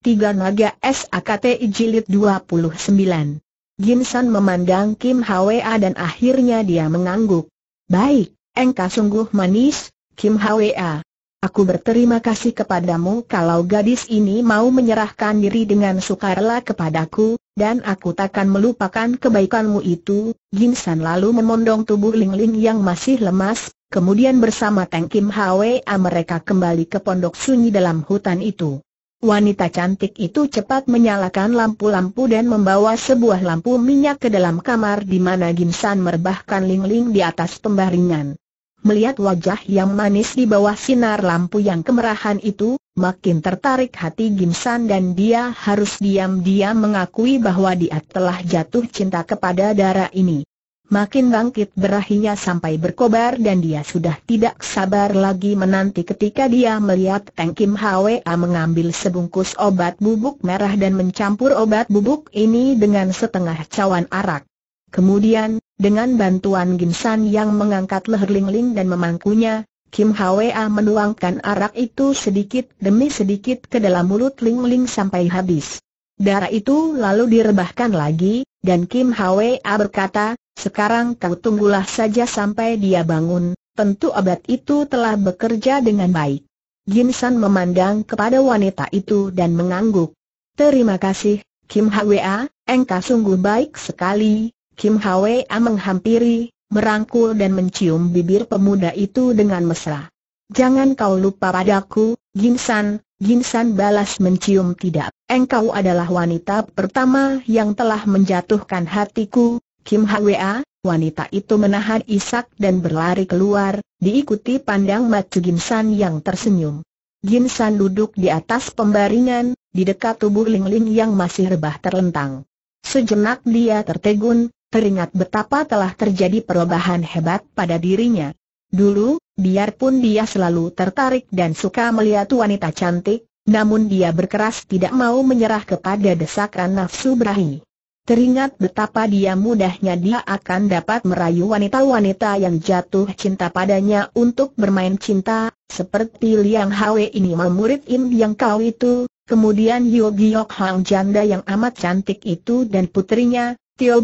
Tiga Naga SAKTI Jilid 29 San memandang Kim Hwa dan akhirnya dia mengangguk Baik, engkau sungguh manis, Kim Hwa Aku berterima kasih kepadamu kalau gadis ini mau menyerahkan diri dengan sukarela kepadaku, dan aku takkan melupakan kebaikanmu itu. San lalu memondong tubuh Ling Ling yang masih lemas, kemudian bersama Teng Kim Hwa mereka kembali ke pondok sunyi dalam hutan itu. Wanita cantik itu cepat menyalakan lampu-lampu dan membawa sebuah lampu minyak ke dalam kamar di mana Ginsan merebahkan lingling di atas pembaringan. Melihat wajah yang manis di bawah sinar lampu yang kemerahan itu, makin tertarik hati Ginsan dan dia harus diam-diam mengakui bahwa dia telah jatuh cinta kepada darah ini. Makin bangkit berahinya sampai berkobar dan dia sudah tidak sabar lagi menanti ketika dia melihat Teng Kim Hwa mengambil sebungkus obat bubuk merah dan mencampur obat bubuk ini dengan setengah cawan arak. Kemudian, dengan bantuan Ginsan yang mengangkat leher Ling Ling dan memangkunya, Kim Hwa menuangkan arak itu sedikit demi sedikit ke dalam mulut Ling Ling sampai habis. Darah itu lalu direbahkan lagi, dan Kim Hwa berkata, sekarang kau tunggulah saja sampai dia bangun, tentu obat itu telah bekerja dengan baik. San memandang kepada wanita itu dan mengangguk. Terima kasih, Kim Hwa, engkau sungguh baik sekali. Kim Hwa menghampiri, merangkul dan mencium bibir pemuda itu dengan mesra. Jangan kau lupa padaku, San." Ginsan balas mencium tidak, engkau adalah wanita pertama yang telah menjatuhkan hatiku, Kim Hwa, wanita itu menahan isak dan berlari keluar, diikuti pandang mata Ginsan yang tersenyum. Ginsan duduk di atas pembaringan, di dekat tubuh Ling Ling yang masih rebah terlentang. Sejenak dia tertegun, teringat betapa telah terjadi perubahan hebat pada dirinya. Dulu, biarpun dia selalu tertarik dan suka melihat wanita cantik, namun dia berkeras tidak mau menyerah kepada desakan nafsu berahi. Teringat betapa dia mudahnya dia akan dapat merayu wanita-wanita yang jatuh cinta padanya untuk bermain cinta, seperti Liang Hwe ini murid Im Yang Kau itu, kemudian Yo Giok Hang janda yang amat cantik itu dan putrinya, Tio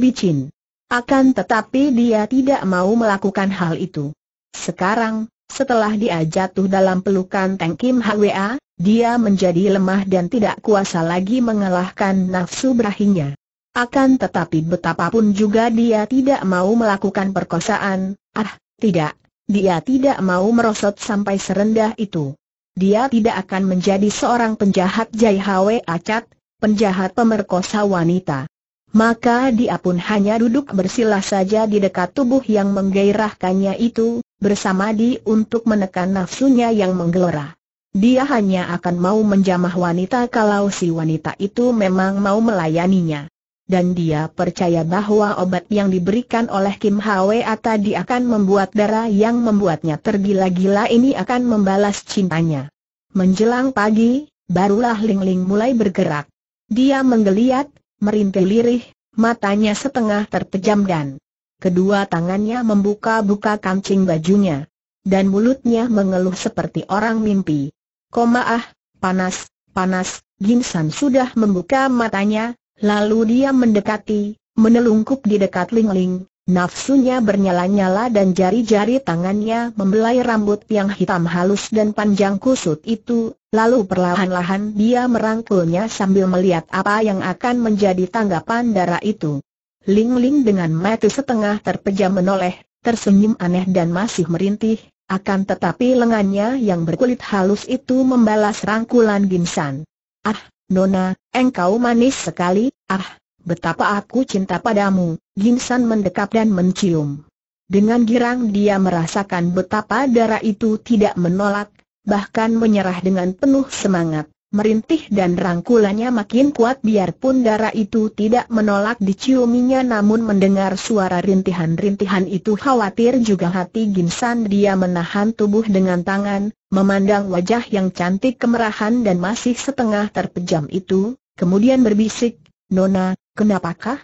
Akan tetapi dia tidak mau melakukan hal itu. Sekarang, setelah dia jatuh dalam pelukan Teng Kim Hwa, dia menjadi lemah dan tidak kuasa lagi mengalahkan nafsu berahinya. Akan tetapi betapapun juga dia tidak mau melakukan perkosaan, ah, tidak, dia tidak mau merosot sampai serendah itu. Dia tidak akan menjadi seorang penjahat Jai Hwe Acat, penjahat pemerkosa wanita. Maka dia pun hanya duduk bersila saja di dekat tubuh yang menggairahkannya itu, bersama Di untuk menekan nafsunya yang menggelora. Dia hanya akan mau menjamah wanita kalau si wanita itu memang mau melayaninya. Dan dia percaya bahwa obat yang diberikan oleh Kim Hwa tadi akan membuat darah yang membuatnya tergila-gila ini akan membalas cintanya. Menjelang pagi, barulah Ling Ling mulai bergerak. Dia menggeliat, merintih lirih, matanya setengah terpejam dan Kedua tangannya membuka-buka kancing bajunya. Dan mulutnya mengeluh seperti orang mimpi. Koma ah, panas, panas, Ginsan sudah membuka matanya, lalu dia mendekati, menelungkup di dekat Ling Ling, Nafsunya bernyala-nyala dan jari-jari tangannya membelai rambut yang hitam halus dan panjang kusut itu, lalu perlahan-lahan dia merangkulnya sambil melihat apa yang akan menjadi tanggapan darah itu. Ling Ling dengan mata setengah terpejam menoleh, tersenyum aneh dan masih merintih, akan tetapi lengannya yang berkulit halus itu membalas rangkulan Ginsan. Ah, Nona, engkau manis sekali, ah, betapa aku cinta padamu, Ginsan mendekap dan mencium. Dengan girang dia merasakan betapa darah itu tidak menolak, bahkan menyerah dengan penuh semangat merintih dan rangkulannya makin kuat biarpun darah itu tidak menolak diciuminya namun mendengar suara rintihan-rintihan itu khawatir juga hati Ginsan dia menahan tubuh dengan tangan, memandang wajah yang cantik kemerahan dan masih setengah terpejam itu, kemudian berbisik, Nona, kenapakah?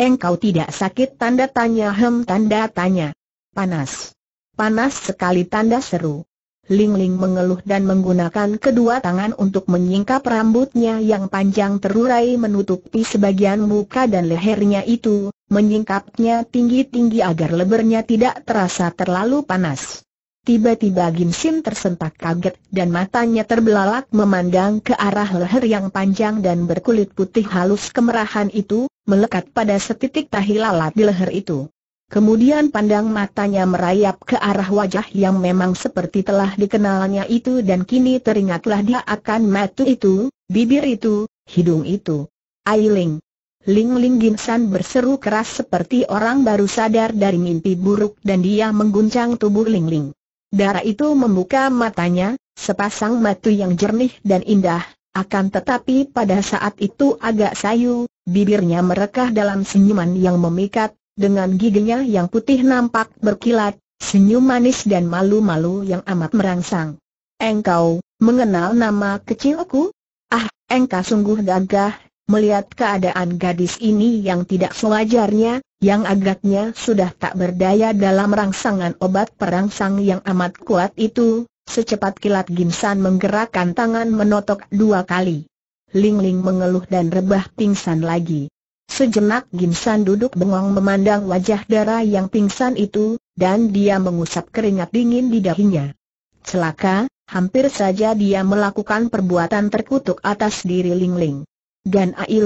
Engkau tidak sakit tanda tanya hem tanda tanya. Panas. Panas sekali tanda seru. Ling Ling mengeluh dan menggunakan kedua tangan untuk menyingkap rambutnya yang panjang terurai menutupi sebagian muka dan lehernya itu, menyingkapnya tinggi-tinggi agar lebernya tidak terasa terlalu panas. Tiba-tiba Ginsin tersentak kaget dan matanya terbelalak memandang ke arah leher yang panjang dan berkulit putih halus kemerahan itu, melekat pada setitik tahi lalat di leher itu. Kemudian pandang matanya merayap ke arah wajah yang memang seperti telah dikenalnya itu dan kini teringatlah dia akan matu itu, bibir itu, hidung itu. Ailing. Ling Ling Ginsan berseru keras seperti orang baru sadar dari mimpi buruk dan dia mengguncang tubuh Ling Ling. Darah itu membuka matanya, sepasang matu yang jernih dan indah, akan tetapi pada saat itu agak sayu, bibirnya merekah dalam senyuman yang memikat, dengan giginya yang putih nampak berkilat, senyum manis dan malu-malu yang amat merangsang. Engkau, mengenal nama kecilku? Ah, engkau sungguh gagah, melihat keadaan gadis ini yang tidak sewajarnya, yang agaknya sudah tak berdaya dalam rangsangan obat perangsang yang amat kuat itu, secepat kilat Gimsan menggerakkan tangan menotok dua kali. Lingling Ling mengeluh dan rebah pingsan lagi. Sejenak Gimsan duduk bengong memandang wajah darah yang pingsan itu, dan dia mengusap keringat dingin di dahinya. Celaka, hampir saja dia melakukan perbuatan terkutuk atas diri Ling Ling. Dan Ai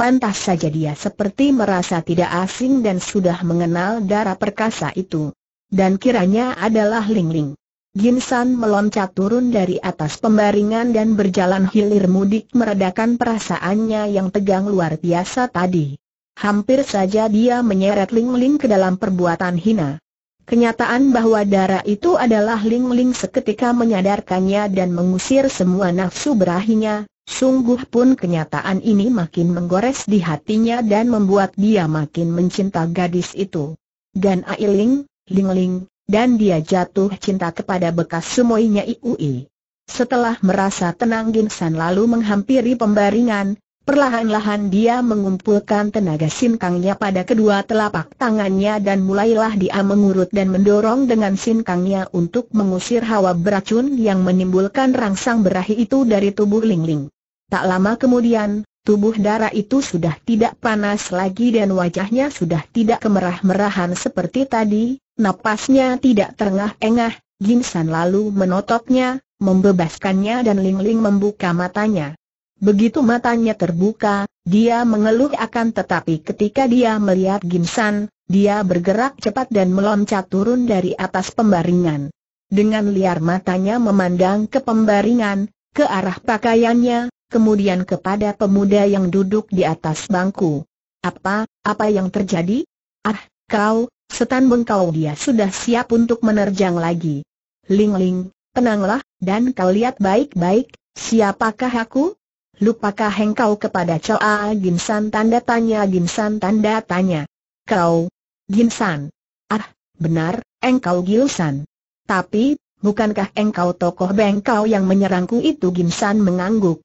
Pantas saja dia seperti merasa tidak asing dan sudah mengenal darah perkasa itu. Dan kiranya adalah Ling Ling. Ginsan meloncat turun dari atas pembaringan dan berjalan hilir mudik meredakan perasaannya yang tegang luar biasa tadi. Hampir saja dia menyeret Ling Ling ke dalam perbuatan hina. Kenyataan bahwa darah itu adalah Ling Ling seketika menyadarkannya dan mengusir semua nafsu berahinya, sungguh pun kenyataan ini makin menggores di hatinya dan membuat dia makin mencinta gadis itu. Gan Ailing, Ling Ling, dan dia jatuh cinta kepada bekas sumoinya Iui. Setelah merasa tenang Ginsan lalu menghampiri pembaringan, perlahan-lahan dia mengumpulkan tenaga sinkangnya pada kedua telapak tangannya dan mulailah dia mengurut dan mendorong dengan sinkangnya untuk mengusir hawa beracun yang menimbulkan rangsang berahi itu dari tubuh Ling -ling. Tak lama kemudian, Tubuh darah itu sudah tidak panas lagi dan wajahnya sudah tidak kemerah-merahan seperti tadi, napasnya tidak terengah-engah, Jinsan lalu menototnya, membebaskannya dan Ling Ling membuka matanya. Begitu matanya terbuka, dia mengeluh akan tetapi ketika dia melihat Ginsan, dia bergerak cepat dan meloncat turun dari atas pembaringan. Dengan liar matanya memandang ke pembaringan, ke arah pakaiannya, kemudian kepada pemuda yang duduk di atas bangku. Apa, apa yang terjadi? Ah, kau, setan bengkau dia sudah siap untuk menerjang lagi. Ling Ling, tenanglah, dan kau lihat baik-baik, siapakah aku? Lupakah engkau kepada Choa Ginsan tanda tanya Ginsan tanda tanya. Kau, Ginsan. Ah, benar, engkau Gilsan. Tapi, bukankah engkau tokoh bengkau yang menyerangku itu Ginsan mengangguk.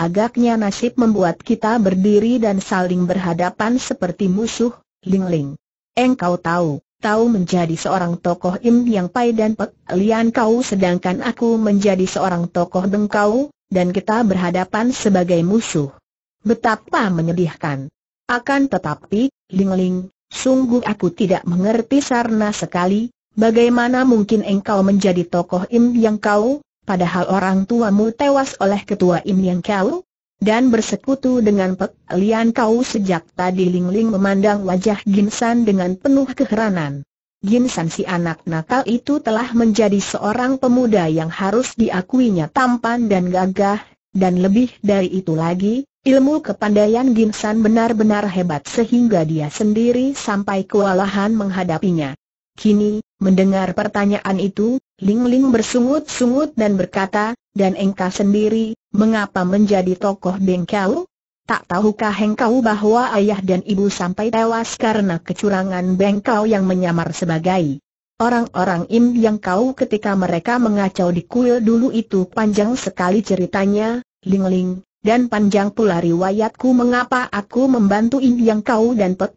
Agaknya nasib membuat kita berdiri dan saling berhadapan seperti musuh, Ling Ling. Engkau tahu, tahu menjadi seorang tokoh Im yang Pai dan Pek Lian kau sedangkan aku menjadi seorang tokoh dengkau, dan kita berhadapan sebagai musuh. Betapa menyedihkan. Akan tetapi, Ling Ling, sungguh aku tidak mengerti sarna sekali, bagaimana mungkin engkau menjadi tokoh Im yang kau, padahal orang tuamu tewas oleh ketua Im yang kau, dan bersekutu dengan Pek Lian kau sejak tadi Ling Ling memandang wajah Ginsan dengan penuh keheranan. Ginsan si anak nakal itu telah menjadi seorang pemuda yang harus diakuinya tampan dan gagah, dan lebih dari itu lagi, ilmu kepandaian Ginsan benar-benar hebat sehingga dia sendiri sampai kewalahan menghadapinya. Kini, mendengar pertanyaan itu, Ling Ling bersungut-sungut dan berkata, dan engkau sendiri, mengapa menjadi tokoh bengkau? Tak tahukah engkau bahwa ayah dan ibu sampai tewas karena kecurangan bengkau yang menyamar sebagai orang-orang im yang kau ketika mereka mengacau di kuil dulu itu panjang sekali ceritanya, Ling Ling, dan panjang pula riwayatku mengapa aku membantu im yang kau dan pek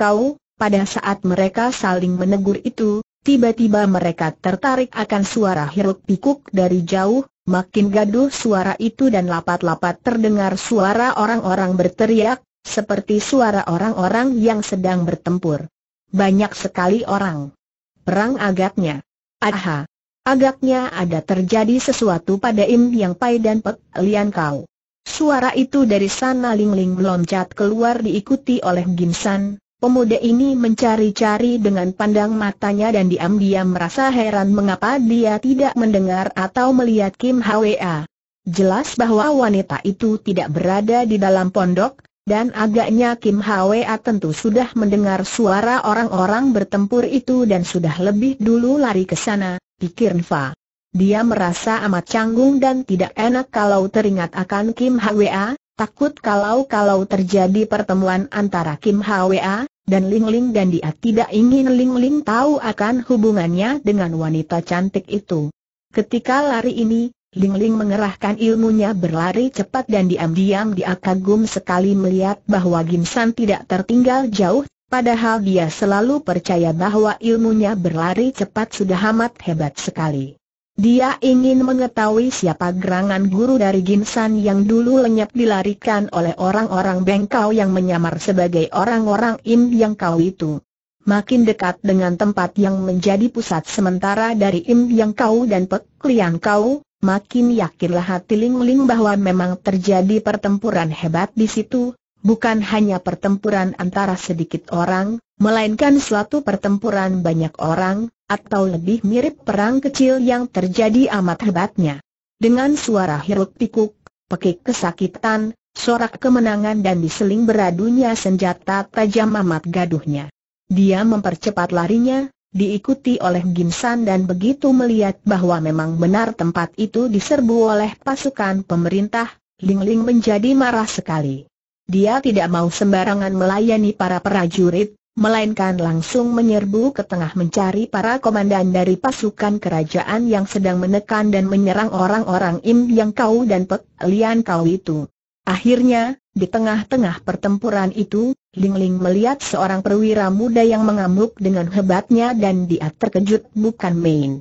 kau, pada saat mereka saling menegur itu, Tiba-tiba mereka tertarik akan suara hiruk pikuk dari jauh, makin gaduh suara itu dan lapat-lapat terdengar suara orang-orang berteriak, seperti suara orang-orang yang sedang bertempur. Banyak sekali orang. Perang agaknya. Aha. Agaknya ada terjadi sesuatu pada Im Yang Pai dan Pek Lian Kau. Suara itu dari sana Ling Ling meloncat keluar diikuti oleh Gimsan, Pemuda ini mencari-cari dengan pandang matanya dan diam-diam merasa heran mengapa dia tidak mendengar atau melihat Kim Hwa. Jelas bahwa wanita itu tidak berada di dalam pondok, dan agaknya Kim Hwa tentu sudah mendengar suara orang-orang bertempur itu dan sudah lebih dulu lari ke sana, pikir Nfa. Dia merasa amat canggung dan tidak enak kalau teringat akan Kim Hwa, Takut kalau-kalau terjadi pertemuan antara Kim Hwa dan Ling Ling dan dia tidak ingin Ling Ling tahu akan hubungannya dengan wanita cantik itu. Ketika lari ini, Ling Ling mengerahkan ilmunya berlari cepat dan diam-diam dia kagum sekali melihat bahwa Gimsan tidak tertinggal jauh, padahal dia selalu percaya bahwa ilmunya berlari cepat sudah amat hebat sekali. Dia ingin mengetahui siapa gerangan guru dari Ginsan yang dulu lenyap dilarikan oleh orang-orang Bengkau yang menyamar sebagai orang-orang Im yang kau itu. Makin dekat dengan tempat yang menjadi pusat sementara dari Im yang kau dan Pek Liang kau, makin yakinlah hati Ling Ling bahwa memang terjadi pertempuran hebat di situ, bukan hanya pertempuran antara sedikit orang, melainkan suatu pertempuran banyak orang, atau lebih mirip perang kecil yang terjadi amat hebatnya. Dengan suara hiruk pikuk, pekik kesakitan, sorak kemenangan dan diseling beradunya senjata tajam amat gaduhnya. Dia mempercepat larinya, diikuti oleh Gimsan dan begitu melihat bahwa memang benar tempat itu diserbu oleh pasukan pemerintah, Lingling menjadi marah sekali. Dia tidak mau sembarangan melayani para prajurit, melainkan langsung menyerbu ke tengah mencari para komandan dari pasukan kerajaan yang sedang menekan dan menyerang orang-orang Im Yang Kau dan Pek Lian Kau itu. Akhirnya, di tengah-tengah pertempuran itu, Ling Ling melihat seorang perwira muda yang mengamuk dengan hebatnya dan dia terkejut bukan main.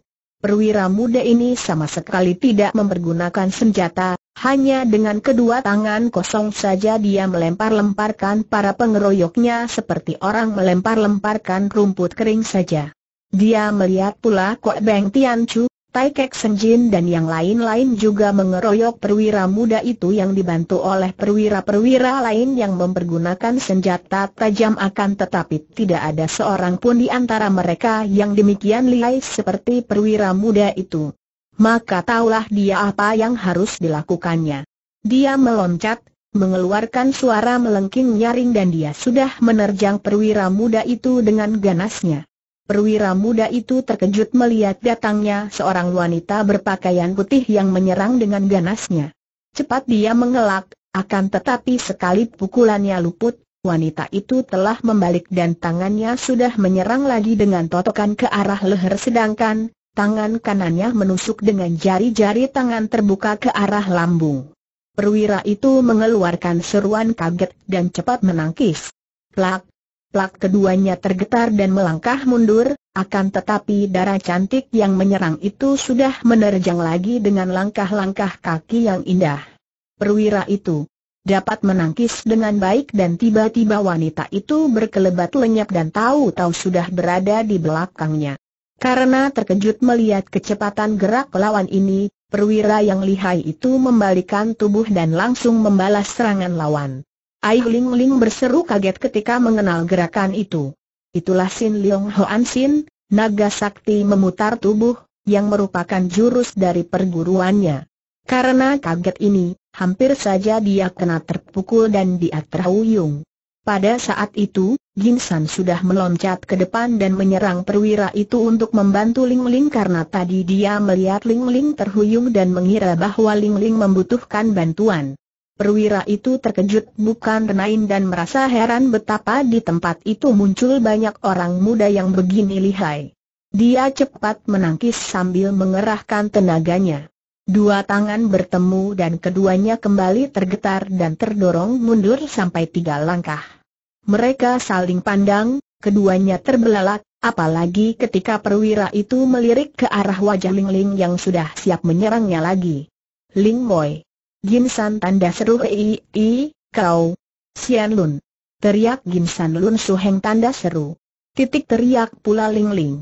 Perwira muda ini sama sekali tidak mempergunakan senjata, hanya dengan kedua tangan kosong saja dia melempar-lemparkan para pengeroyoknya seperti orang melempar-lemparkan rumput kering saja. Dia melihat pula Kok Beng Tian Chu, Tai Kek Senjin dan yang lain-lain juga mengeroyok perwira muda itu yang dibantu oleh perwira-perwira lain yang mempergunakan senjata tajam akan tetapi tidak ada seorang pun di antara mereka yang demikian lihai seperti perwira muda itu maka taulah dia apa yang harus dilakukannya. Dia meloncat, mengeluarkan suara melengking nyaring dan dia sudah menerjang perwira muda itu dengan ganasnya. Perwira muda itu terkejut melihat datangnya seorang wanita berpakaian putih yang menyerang dengan ganasnya. Cepat dia mengelak, akan tetapi sekali pukulannya luput, wanita itu telah membalik dan tangannya sudah menyerang lagi dengan totokan ke arah leher sedangkan, tangan kanannya menusuk dengan jari-jari tangan terbuka ke arah lambung. Perwira itu mengeluarkan seruan kaget dan cepat menangkis. Plak, plak keduanya tergetar dan melangkah mundur, akan tetapi darah cantik yang menyerang itu sudah menerjang lagi dengan langkah-langkah kaki yang indah. Perwira itu dapat menangkis dengan baik dan tiba-tiba wanita itu berkelebat lenyap dan tahu-tahu sudah berada di belakangnya. Karena terkejut melihat kecepatan gerak lawan ini, perwira yang lihai itu membalikan tubuh dan langsung membalas serangan lawan. Ai Ling Ling berseru kaget ketika mengenal gerakan itu. Itulah Sin Leong Hoan Sin, naga sakti memutar tubuh, yang merupakan jurus dari perguruannya. Karena kaget ini, hampir saja dia kena terpukul dan dia terhuyung. Pada saat itu, Ginsan sudah meloncat ke depan dan menyerang perwira itu untuk membantu Ling Ling karena tadi dia melihat Ling Ling terhuyung dan mengira bahwa Ling Ling membutuhkan bantuan. Perwira itu terkejut bukan renain dan merasa heran betapa di tempat itu muncul banyak orang muda yang begini lihai. Dia cepat menangkis sambil mengerahkan tenaganya. Dua tangan bertemu dan keduanya kembali tergetar dan terdorong mundur sampai tiga langkah. Mereka saling pandang, keduanya terbelalak, apalagi ketika perwira itu melirik ke arah wajah Ling Ling yang sudah siap menyerangnya lagi. Ling Moy. San tanda seru i, i, kau. Xian Lun. Teriak San Lun Suheng tanda seru. Titik teriak pula Ling Ling.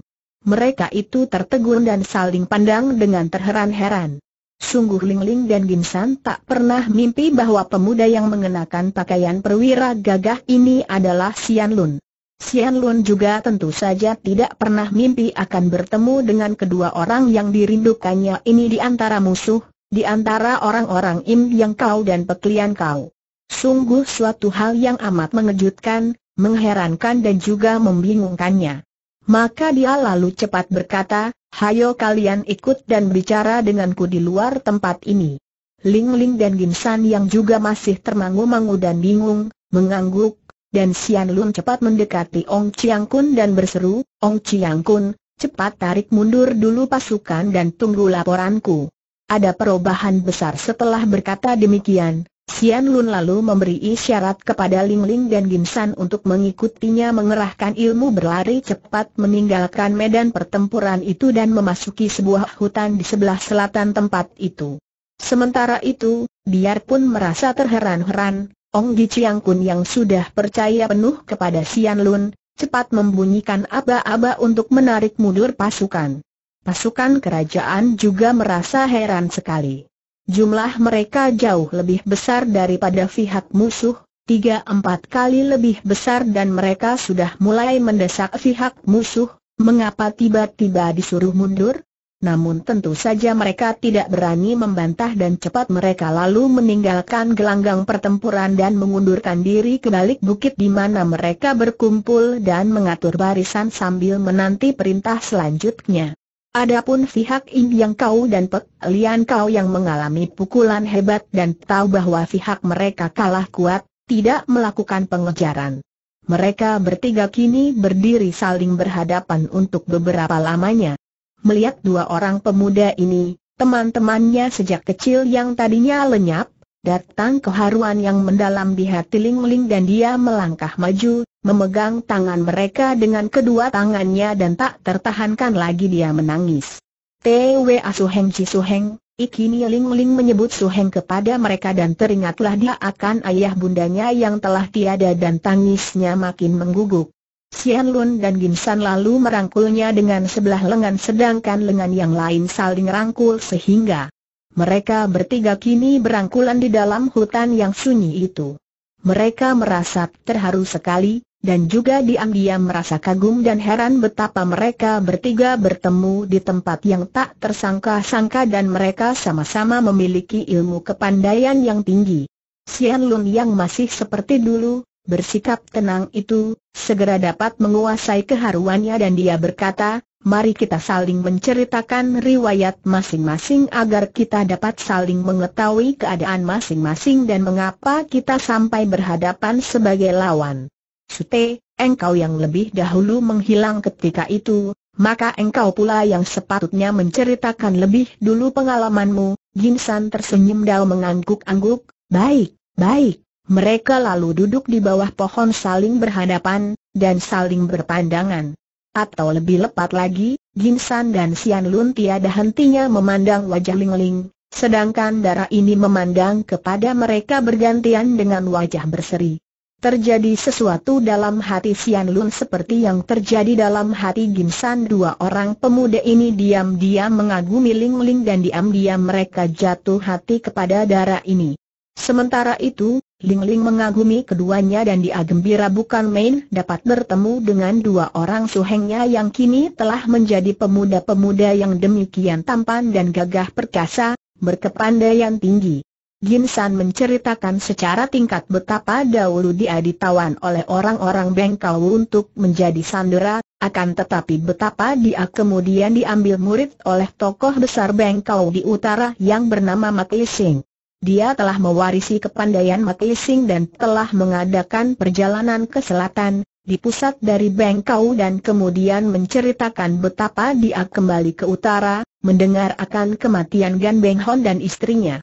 Mereka itu tertegun dan saling pandang dengan terheran-heran. Sungguh Ling Ling dan San tak pernah mimpi bahwa pemuda yang mengenakan pakaian perwira gagah ini adalah Sian Lun. Sian Lun juga tentu saja tidak pernah mimpi akan bertemu dengan kedua orang yang dirindukannya ini di antara musuh, di antara orang-orang Im yang kau dan peklian kau. Sungguh suatu hal yang amat mengejutkan, mengherankan dan juga membingungkannya. Maka dia lalu cepat berkata, Hayo kalian ikut dan bicara denganku di luar tempat ini. Ling Ling dan Ginsan yang juga masih termangu-mangu dan bingung, mengangguk, dan Sian Lun cepat mendekati Ong Chiang Kun dan berseru, Ong Chiang Kun, cepat tarik mundur dulu pasukan dan tunggu laporanku. Ada perubahan besar setelah berkata demikian, Sian Lun lalu memberi isyarat kepada Ling Ling dan San untuk mengikutinya mengerahkan ilmu berlari cepat meninggalkan medan pertempuran itu dan memasuki sebuah hutan di sebelah selatan tempat itu. Sementara itu, biarpun merasa terheran-heran, Ong Gi Chiang Kun yang sudah percaya penuh kepada Sian Lun, cepat membunyikan aba-aba untuk menarik mundur pasukan. Pasukan kerajaan juga merasa heran sekali. Jumlah mereka jauh lebih besar daripada pihak musuh, tiga empat kali lebih besar dan mereka sudah mulai mendesak pihak musuh, mengapa tiba-tiba disuruh mundur? Namun tentu saja mereka tidak berani membantah dan cepat mereka lalu meninggalkan gelanggang pertempuran dan mengundurkan diri ke balik bukit di mana mereka berkumpul dan mengatur barisan sambil menanti perintah selanjutnya. Adapun pihak Im Yang Kau dan Pek Lian Kau yang mengalami pukulan hebat dan tahu bahwa pihak mereka kalah kuat, tidak melakukan pengejaran. Mereka bertiga kini berdiri saling berhadapan untuk beberapa lamanya. Melihat dua orang pemuda ini, teman-temannya sejak kecil yang tadinya lenyap, Datang keharuan yang mendalam di hati Ling Ling dan dia melangkah maju, memegang tangan mereka dengan kedua tangannya dan tak tertahankan lagi dia menangis. T.W.A. Suheng Ci Suheng, Ikini Ling Ling menyebut Suheng kepada mereka dan teringatlah dia akan ayah bundanya yang telah tiada dan tangisnya makin mengguguk. Sian Lun dan Gimsan lalu merangkulnya dengan sebelah lengan sedangkan lengan yang lain saling rangkul sehingga mereka bertiga kini berangkulan di dalam hutan yang sunyi itu. Mereka merasa terharu sekali, dan juga diam-diam merasa kagum dan heran betapa mereka bertiga bertemu di tempat yang tak tersangka-sangka dan mereka sama-sama memiliki ilmu kepandaian yang tinggi. Sian Lun yang masih seperti dulu, bersikap tenang itu, segera dapat menguasai keharuannya dan dia berkata, mari kita saling menceritakan riwayat masing-masing agar kita dapat saling mengetahui keadaan masing-masing dan mengapa kita sampai berhadapan sebagai lawan. Sute, engkau yang lebih dahulu menghilang ketika itu, maka engkau pula yang sepatutnya menceritakan lebih dulu pengalamanmu. Ginsan tersenyum dan mengangguk-angguk, baik, baik. Mereka lalu duduk di bawah pohon saling berhadapan, dan saling berpandangan. Atau lebih lepat lagi, Jin San dan Sian Lun tiada hentinya memandang wajah Ling Ling, sedangkan darah ini memandang kepada mereka bergantian dengan wajah berseri. Terjadi sesuatu dalam hati Sian Lun seperti yang terjadi dalam hati San. dua orang pemuda ini diam-diam mengagumi Ling Ling dan diam-diam mereka jatuh hati kepada darah ini. Sementara itu, Ling Ling mengagumi keduanya dan dia gembira bukan main dapat bertemu dengan dua orang suhengnya yang kini telah menjadi pemuda-pemuda yang demikian tampan dan gagah perkasa, berkepandaian tinggi. Jin San menceritakan secara tingkat betapa dahulu dia ditawan oleh orang-orang Bengkau untuk menjadi sandera, akan tetapi betapa dia kemudian diambil murid oleh tokoh besar Bengkau di utara yang bernama Mak Ising. Dia telah mewarisi kepandaian Mati dan telah mengadakan perjalanan ke selatan, di pusat dari Bengkau dan kemudian menceritakan betapa dia kembali ke utara, mendengar akan kematian Gan Beng Hon dan istrinya.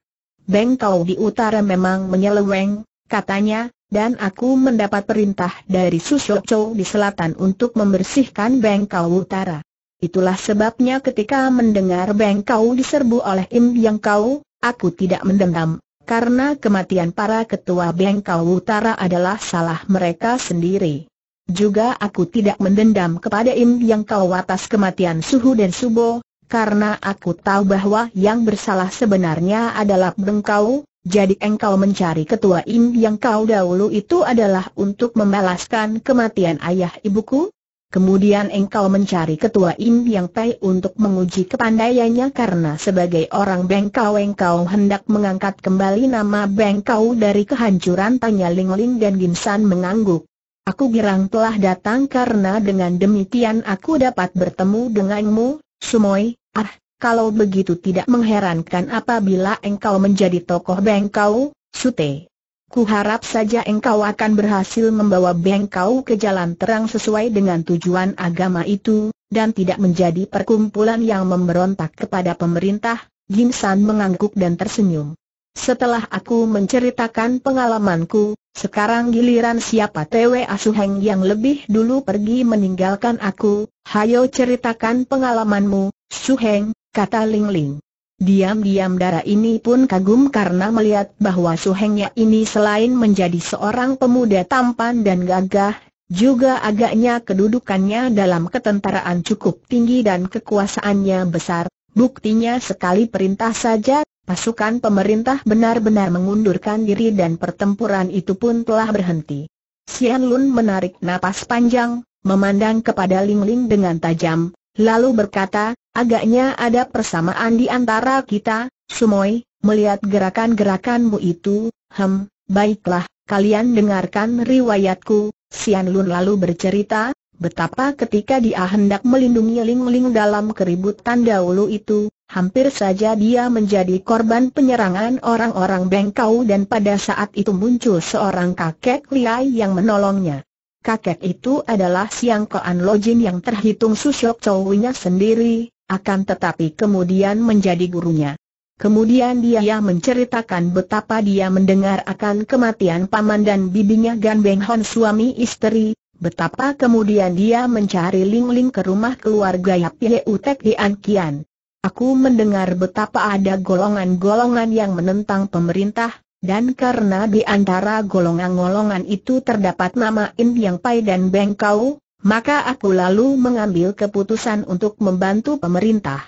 Bengkau di utara memang menyeleweng, katanya, dan aku mendapat perintah dari Susyocho di selatan untuk membersihkan Bengkau utara. Itulah sebabnya ketika mendengar Bengkau diserbu oleh Im Yang Kau, Aku tidak mendendam, karena kematian para ketua Bengkau Utara adalah salah mereka sendiri. Juga aku tidak mendendam kepada Im Yang Kau atas kematian Suhu dan Subo, karena aku tahu bahwa yang bersalah sebenarnya adalah Bengkau, jadi engkau mencari ketua Im yang kau dahulu itu adalah untuk membalaskan kematian ayah ibuku? Kemudian engkau mencari ketua Im Yang Tai untuk menguji kepandaiannya karena sebagai orang Bengkau engkau hendak mengangkat kembali nama Bengkau dari kehancuran tanya Ling Ling dan Gimsan mengangguk. Aku girang telah datang karena dengan demikian aku dapat bertemu denganmu, Sumoy, ah, kalau begitu tidak mengherankan apabila engkau menjadi tokoh Bengkau, Sute. Ku harap saja engkau akan berhasil membawa bengkau ke jalan terang sesuai dengan tujuan agama itu, dan tidak menjadi perkumpulan yang memberontak kepada pemerintah, Jim San mengangguk dan tersenyum. Setelah aku menceritakan pengalamanku, sekarang giliran siapa TW Asuheng yang lebih dulu pergi meninggalkan aku, hayo ceritakan pengalamanmu, Suheng, kata Ling Ling. Diam-diam darah ini pun kagum karena melihat bahwa suhengnya ini selain menjadi seorang pemuda tampan dan gagah, juga agaknya kedudukannya dalam ketentaraan cukup tinggi dan kekuasaannya besar, buktinya sekali perintah saja, pasukan pemerintah benar-benar mengundurkan diri dan pertempuran itu pun telah berhenti. Xian Lun menarik napas panjang, memandang kepada Ling Ling dengan tajam, lalu berkata, agaknya ada persamaan di antara kita, Sumoy, melihat gerakan-gerakanmu itu, hem, baiklah, kalian dengarkan riwayatku, Sian Lun lalu bercerita, betapa ketika dia hendak melindungi Ling-Ling dalam keributan dahulu itu, hampir saja dia menjadi korban penyerangan orang-orang bengkau dan pada saat itu muncul seorang kakek liai yang menolongnya kakek itu adalah Siang Koan Lojin yang terhitung Susyok cowoknya sendiri, akan tetapi kemudian menjadi gurunya. Kemudian dia menceritakan betapa dia mendengar akan kematian paman dan bibinya Gan Beng Hon suami istri, betapa kemudian dia mencari Ling-Ling ke rumah keluarga Yap Ye Utek di Kian. Aku mendengar betapa ada golongan-golongan yang menentang pemerintah, dan karena di antara golongan-golongan itu terdapat nama In Yang Pai dan Beng Kau, maka aku lalu mengambil keputusan untuk membantu pemerintah.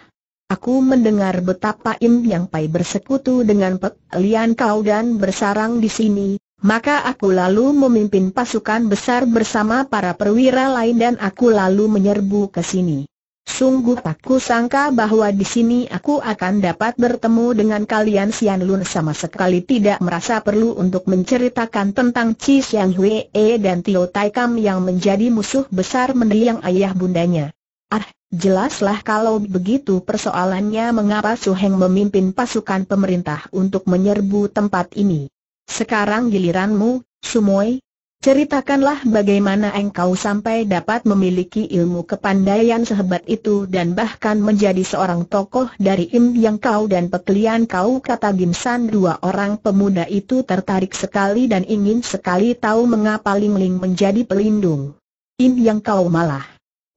Aku mendengar betapa Im Yang Pai bersekutu dengan Pek Lian Kau dan bersarang di sini, maka aku lalu memimpin pasukan besar bersama para perwira lain dan aku lalu menyerbu ke sini. Sungguh tak kusangka bahwa di sini aku akan dapat bertemu dengan kalian Sian Lun sama sekali tidak merasa perlu untuk menceritakan tentang Chi Xiang Hwee dan Tio Tai Kam yang menjadi musuh besar mendiang ayah bundanya. Ah, jelaslah kalau begitu persoalannya mengapa Su Heng memimpin pasukan pemerintah untuk menyerbu tempat ini. Sekarang giliranmu, Sumoy, Ceritakanlah bagaimana engkau sampai dapat memiliki ilmu kepandaian sehebat itu dan bahkan menjadi seorang tokoh dari Im yang kau dan pekelian kau kata Gimsan dua orang pemuda itu tertarik sekali dan ingin sekali tahu mengapa Ling Ling menjadi pelindung. Im yang kau malah.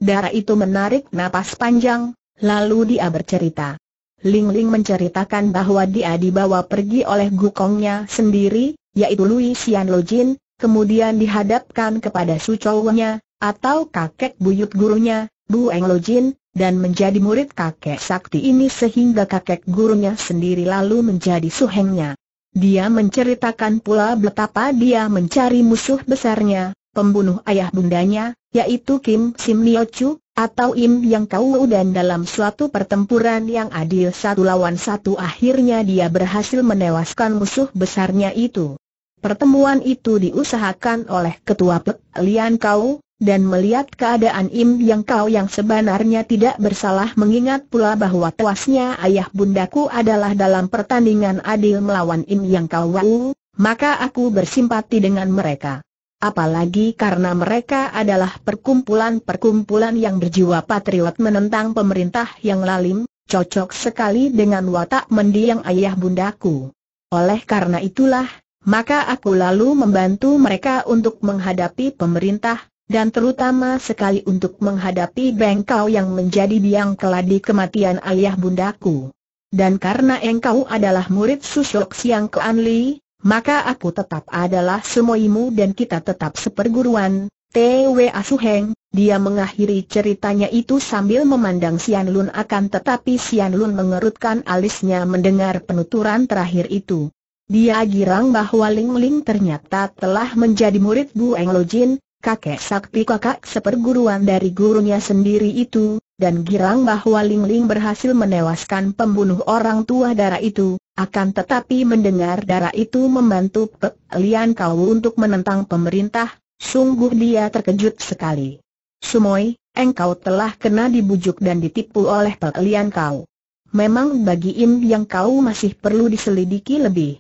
Darah itu menarik napas panjang, lalu dia bercerita. Ling Ling menceritakan bahwa dia dibawa pergi oleh gukongnya sendiri, yaitu Louis Xian Lojin, kemudian dihadapkan kepada sucownya, atau kakek buyut gurunya, Bu Eng Jin, dan menjadi murid kakek sakti ini sehingga kakek gurunya sendiri lalu menjadi suhengnya. Dia menceritakan pula betapa dia mencari musuh besarnya, pembunuh ayah bundanya, yaitu Kim Sim Nio Chu, atau Im Yang Kau dan dalam suatu pertempuran yang adil satu lawan satu akhirnya dia berhasil menewaskan musuh besarnya itu. Pertemuan itu diusahakan oleh Ketua Pek Lian Kau, dan melihat keadaan Im Yang Kau yang sebenarnya tidak bersalah mengingat pula bahwa tuasnya ayah bundaku adalah dalam pertandingan adil melawan Im Yang Kau Wau, maka aku bersimpati dengan mereka. Apalagi karena mereka adalah perkumpulan-perkumpulan yang berjiwa patriot menentang pemerintah yang lalim, cocok sekali dengan watak mendiang ayah bundaku. Oleh karena itulah, maka aku lalu membantu mereka untuk menghadapi pemerintah, dan terutama sekali untuk menghadapi bengkau yang menjadi biang keladi kematian ayah bundaku. Dan karena engkau adalah murid Susok Siang keanli, maka aku tetap adalah semuimu dan kita tetap seperguruan. T.W. Asuheng, dia mengakhiri ceritanya itu sambil memandang Sian Lun akan tetapi Sian Lun mengerutkan alisnya mendengar penuturan terakhir itu. Dia girang bahwa Ling Ling ternyata telah menjadi murid Bu Eng Lo Jin, kakek sakti kakak seperguruan dari gurunya sendiri itu, dan girang bahwa Ling Ling berhasil menewaskan pembunuh orang tua darah itu, akan tetapi mendengar darah itu membantu Pek Lian Kau untuk menentang pemerintah, sungguh dia terkejut sekali. Sumoy, engkau telah kena dibujuk dan ditipu oleh Pek Lian Kau. Memang bagi Im yang kau masih perlu diselidiki lebih.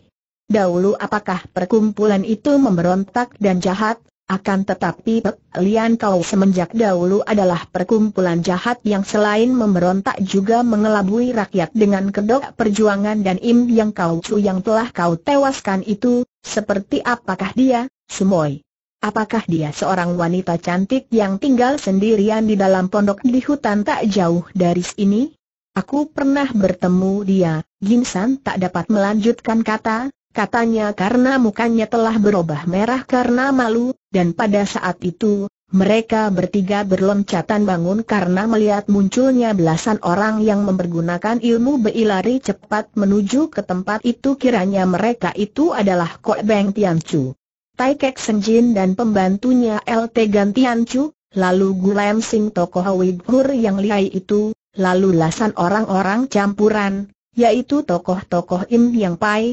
Dahulu apakah perkumpulan itu memberontak dan jahat, akan tetapi Pek Lian Kau semenjak dahulu adalah perkumpulan jahat yang selain memberontak juga mengelabui rakyat dengan kedok perjuangan dan Im Yang Kau Cu yang telah kau tewaskan itu, seperti apakah dia, Sumoy? Apakah dia seorang wanita cantik yang tinggal sendirian di dalam pondok di hutan tak jauh dari sini? Aku pernah bertemu dia, Ginsan tak dapat melanjutkan kata, Katanya karena mukanya telah berubah merah karena malu, dan pada saat itu, mereka bertiga berloncatan bangun karena melihat munculnya belasan orang yang mempergunakan ilmu beilari cepat menuju ke tempat itu kiranya mereka itu adalah Kok Beng Chu. Tai Kek Senjin dan pembantunya LT Gan Chu, lalu Gulem Sing tokoh Wigur yang lihai itu, lalu belasan orang-orang campuran, yaitu tokoh-tokoh Im Yang Pai,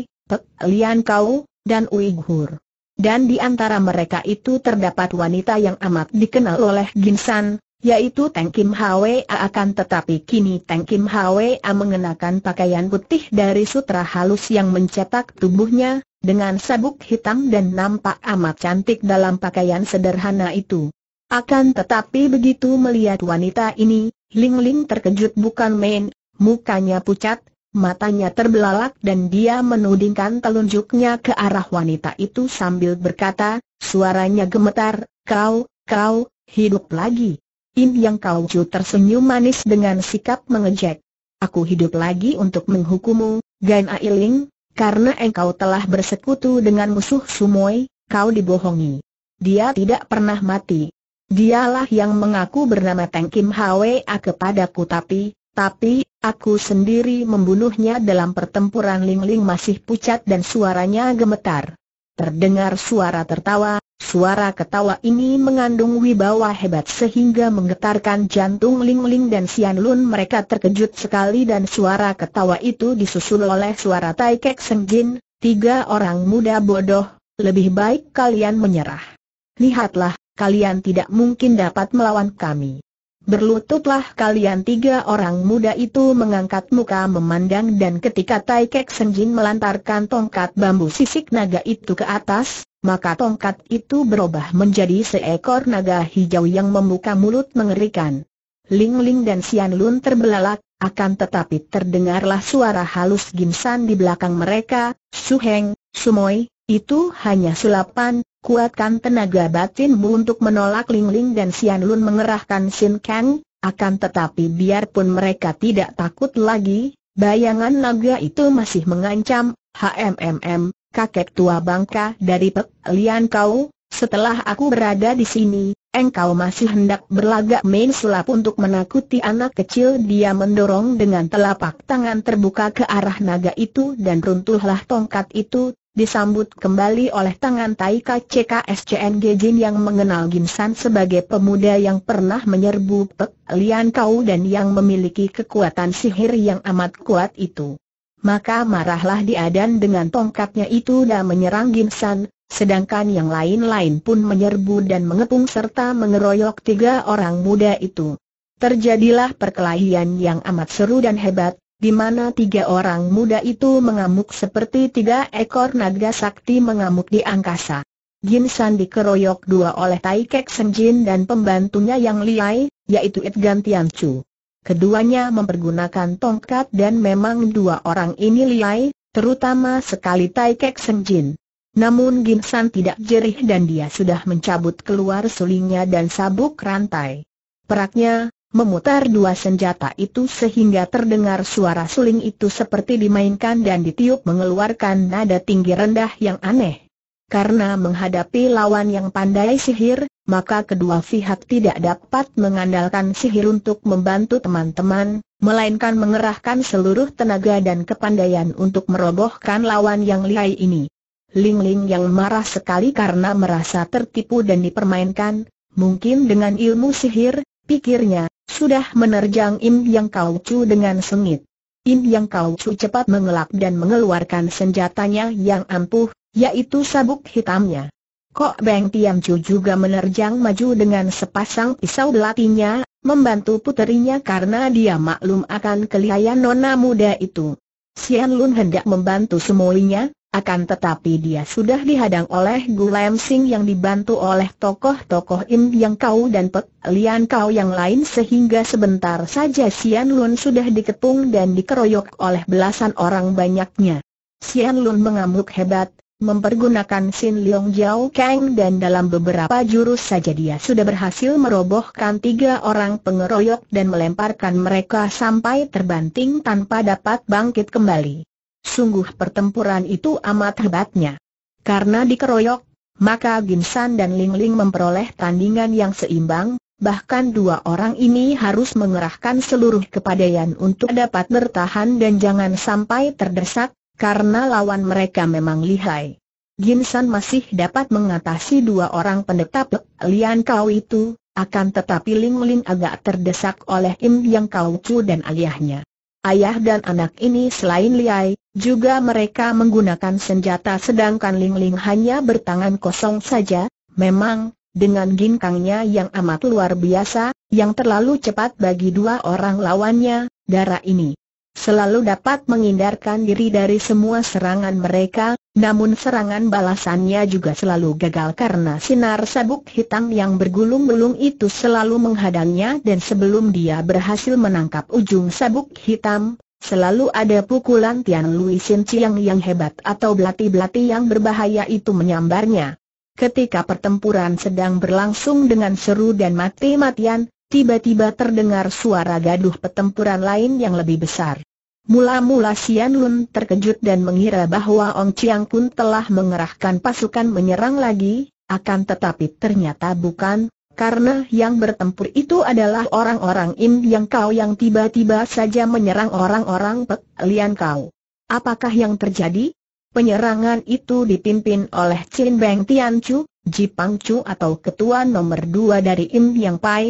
Lian Kau, dan Uighur. Dan di antara mereka itu terdapat wanita yang amat dikenal oleh Ginsan, yaitu Teng Kim Hwa akan tetapi kini Teng Kim Hwa mengenakan pakaian putih dari sutra halus yang mencetak tubuhnya, dengan sabuk hitam dan nampak amat cantik dalam pakaian sederhana itu. Akan tetapi begitu melihat wanita ini, Ling Ling terkejut bukan main, mukanya pucat, Matanya terbelalak dan dia menudingkan telunjuknya ke arah wanita itu sambil berkata, suaranya gemetar, kau, kau, hidup lagi. Im yang kau cu tersenyum manis dengan sikap mengejek. Aku hidup lagi untuk menghukumu, Gan Ailing, karena engkau telah bersekutu dengan musuh Sumoy. kau dibohongi. Dia tidak pernah mati. Dialah yang mengaku bernama Teng Kim Hwa kepadaku tapi, tapi, aku sendiri membunuhnya dalam pertempuran Ling Ling masih pucat dan suaranya gemetar. Terdengar suara tertawa, suara ketawa ini mengandung wibawa hebat sehingga menggetarkan jantung Ling Ling dan Sian Lun mereka terkejut sekali dan suara ketawa itu disusul oleh suara Tai Kek Seng Jin, tiga orang muda bodoh, lebih baik kalian menyerah. Lihatlah, kalian tidak mungkin dapat melawan kami. Berlututlah kalian tiga orang muda itu mengangkat muka memandang dan ketika Tai Kek Senjin melantarkan tongkat bambu sisik naga itu ke atas, maka tongkat itu berubah menjadi seekor naga hijau yang membuka mulut mengerikan. Ling Ling dan Sian Lun terbelalak, akan tetapi terdengarlah suara halus gimsan di belakang mereka, Su Heng, Sumoy, itu hanya sulapan, kuatkan tenaga batinmu untuk menolak Ling Ling dan Sian Lun mengerahkan Shin Kang, akan tetapi biarpun mereka tidak takut lagi, bayangan naga itu masih mengancam, HMMM, kakek tua bangka dari Pek Lian Kau, setelah aku berada di sini, engkau masih hendak berlagak main selap untuk menakuti anak kecil Dia mendorong dengan telapak tangan terbuka ke arah naga itu dan runtuhlah tongkat itu disambut kembali oleh tangan Taika CKSCNG Jin yang mengenal San sebagai pemuda yang pernah menyerbu Pek Lian Kau dan yang memiliki kekuatan sihir yang amat kuat itu. Maka marahlah dan dengan tongkatnya itu dan menyerang San, sedangkan yang lain-lain pun menyerbu dan mengepung serta mengeroyok tiga orang muda itu. Terjadilah perkelahian yang amat seru dan hebat, di mana tiga orang muda itu mengamuk seperti tiga ekor naga sakti mengamuk di angkasa. Jin San dikeroyok dua oleh Tai Kek Sen Jin dan pembantunya yang liai, yaitu It Gan Tian Chu. Keduanya mempergunakan tongkat dan memang dua orang ini liai, terutama sekali Tai Kek Sen Jin. Namun Jin San tidak jerih dan dia sudah mencabut keluar sulingnya dan sabuk rantai. Peraknya, memutar dua senjata itu sehingga terdengar suara suling itu seperti dimainkan dan ditiup mengeluarkan nada tinggi rendah yang aneh. Karena menghadapi lawan yang pandai sihir, maka kedua pihak tidak dapat mengandalkan sihir untuk membantu teman-teman, melainkan mengerahkan seluruh tenaga dan kepandaian untuk merobohkan lawan yang lihai ini. Ling Ling yang marah sekali karena merasa tertipu dan dipermainkan, mungkin dengan ilmu sihir, pikirnya, sudah menerjang Im Yang Kau Chu dengan sengit. Im Yang Kau Chu cepat mengelak dan mengeluarkan senjatanya yang ampuh, yaitu sabuk hitamnya. Kok Beng Tiam Chu juga menerjang maju dengan sepasang pisau belatinya, membantu puterinya karena dia maklum akan kelihayan nona muda itu. Sian Lun hendak membantu semuanya, akan tetapi dia sudah dihadang oleh Gu Lam Sing yang dibantu oleh tokoh-tokoh Im Yang Kau dan Pek Lian Kau yang lain sehingga sebentar saja Sian Lun sudah diketung dan dikeroyok oleh belasan orang banyaknya. Sian Lun mengamuk hebat, mempergunakan Sin Leong Jiao Kang dan dalam beberapa jurus saja dia sudah berhasil merobohkan tiga orang pengeroyok dan melemparkan mereka sampai terbanting tanpa dapat bangkit kembali. Sungguh pertempuran itu amat hebatnya. Karena dikeroyok, maka Ginsan dan Ling Ling memperoleh tandingan yang seimbang, bahkan dua orang ini harus mengerahkan seluruh kepadaian untuk dapat bertahan dan jangan sampai terdesak, karena lawan mereka memang lihai. Ginsan masih dapat mengatasi dua orang pendeta Pek Lian Kau itu, akan tetapi Ling Ling agak terdesak oleh Im Yang Kau Cu dan ayahnya. Ayah dan anak ini selain liai, juga mereka menggunakan senjata sedangkan Ling Ling hanya bertangan kosong saja, memang, dengan ginkangnya yang amat luar biasa, yang terlalu cepat bagi dua orang lawannya, darah ini selalu dapat menghindarkan diri dari semua serangan mereka, namun serangan balasannya juga selalu gagal karena sinar sabuk hitam yang bergulung-gulung itu selalu menghadangnya dan sebelum dia berhasil menangkap ujung sabuk hitam, selalu ada pukulan Tian Lui Sin Chiang yang hebat atau belati-belati yang berbahaya itu menyambarnya. Ketika pertempuran sedang berlangsung dengan seru dan mati-matian, tiba-tiba terdengar suara gaduh pertempuran lain yang lebih besar. Mula-mula Sian Lun terkejut dan mengira bahwa Ong Chiang pun telah mengerahkan pasukan menyerang lagi, akan tetapi ternyata bukan, karena yang bertempur itu adalah orang-orang Im yang kau yang tiba-tiba saja menyerang orang-orang Pek Lian kau. Apakah yang terjadi? Penyerangan itu dipimpin oleh Chin Beng Tian Chu, Ji Pang Chu atau ketua nomor dua dari Im Yang Pai,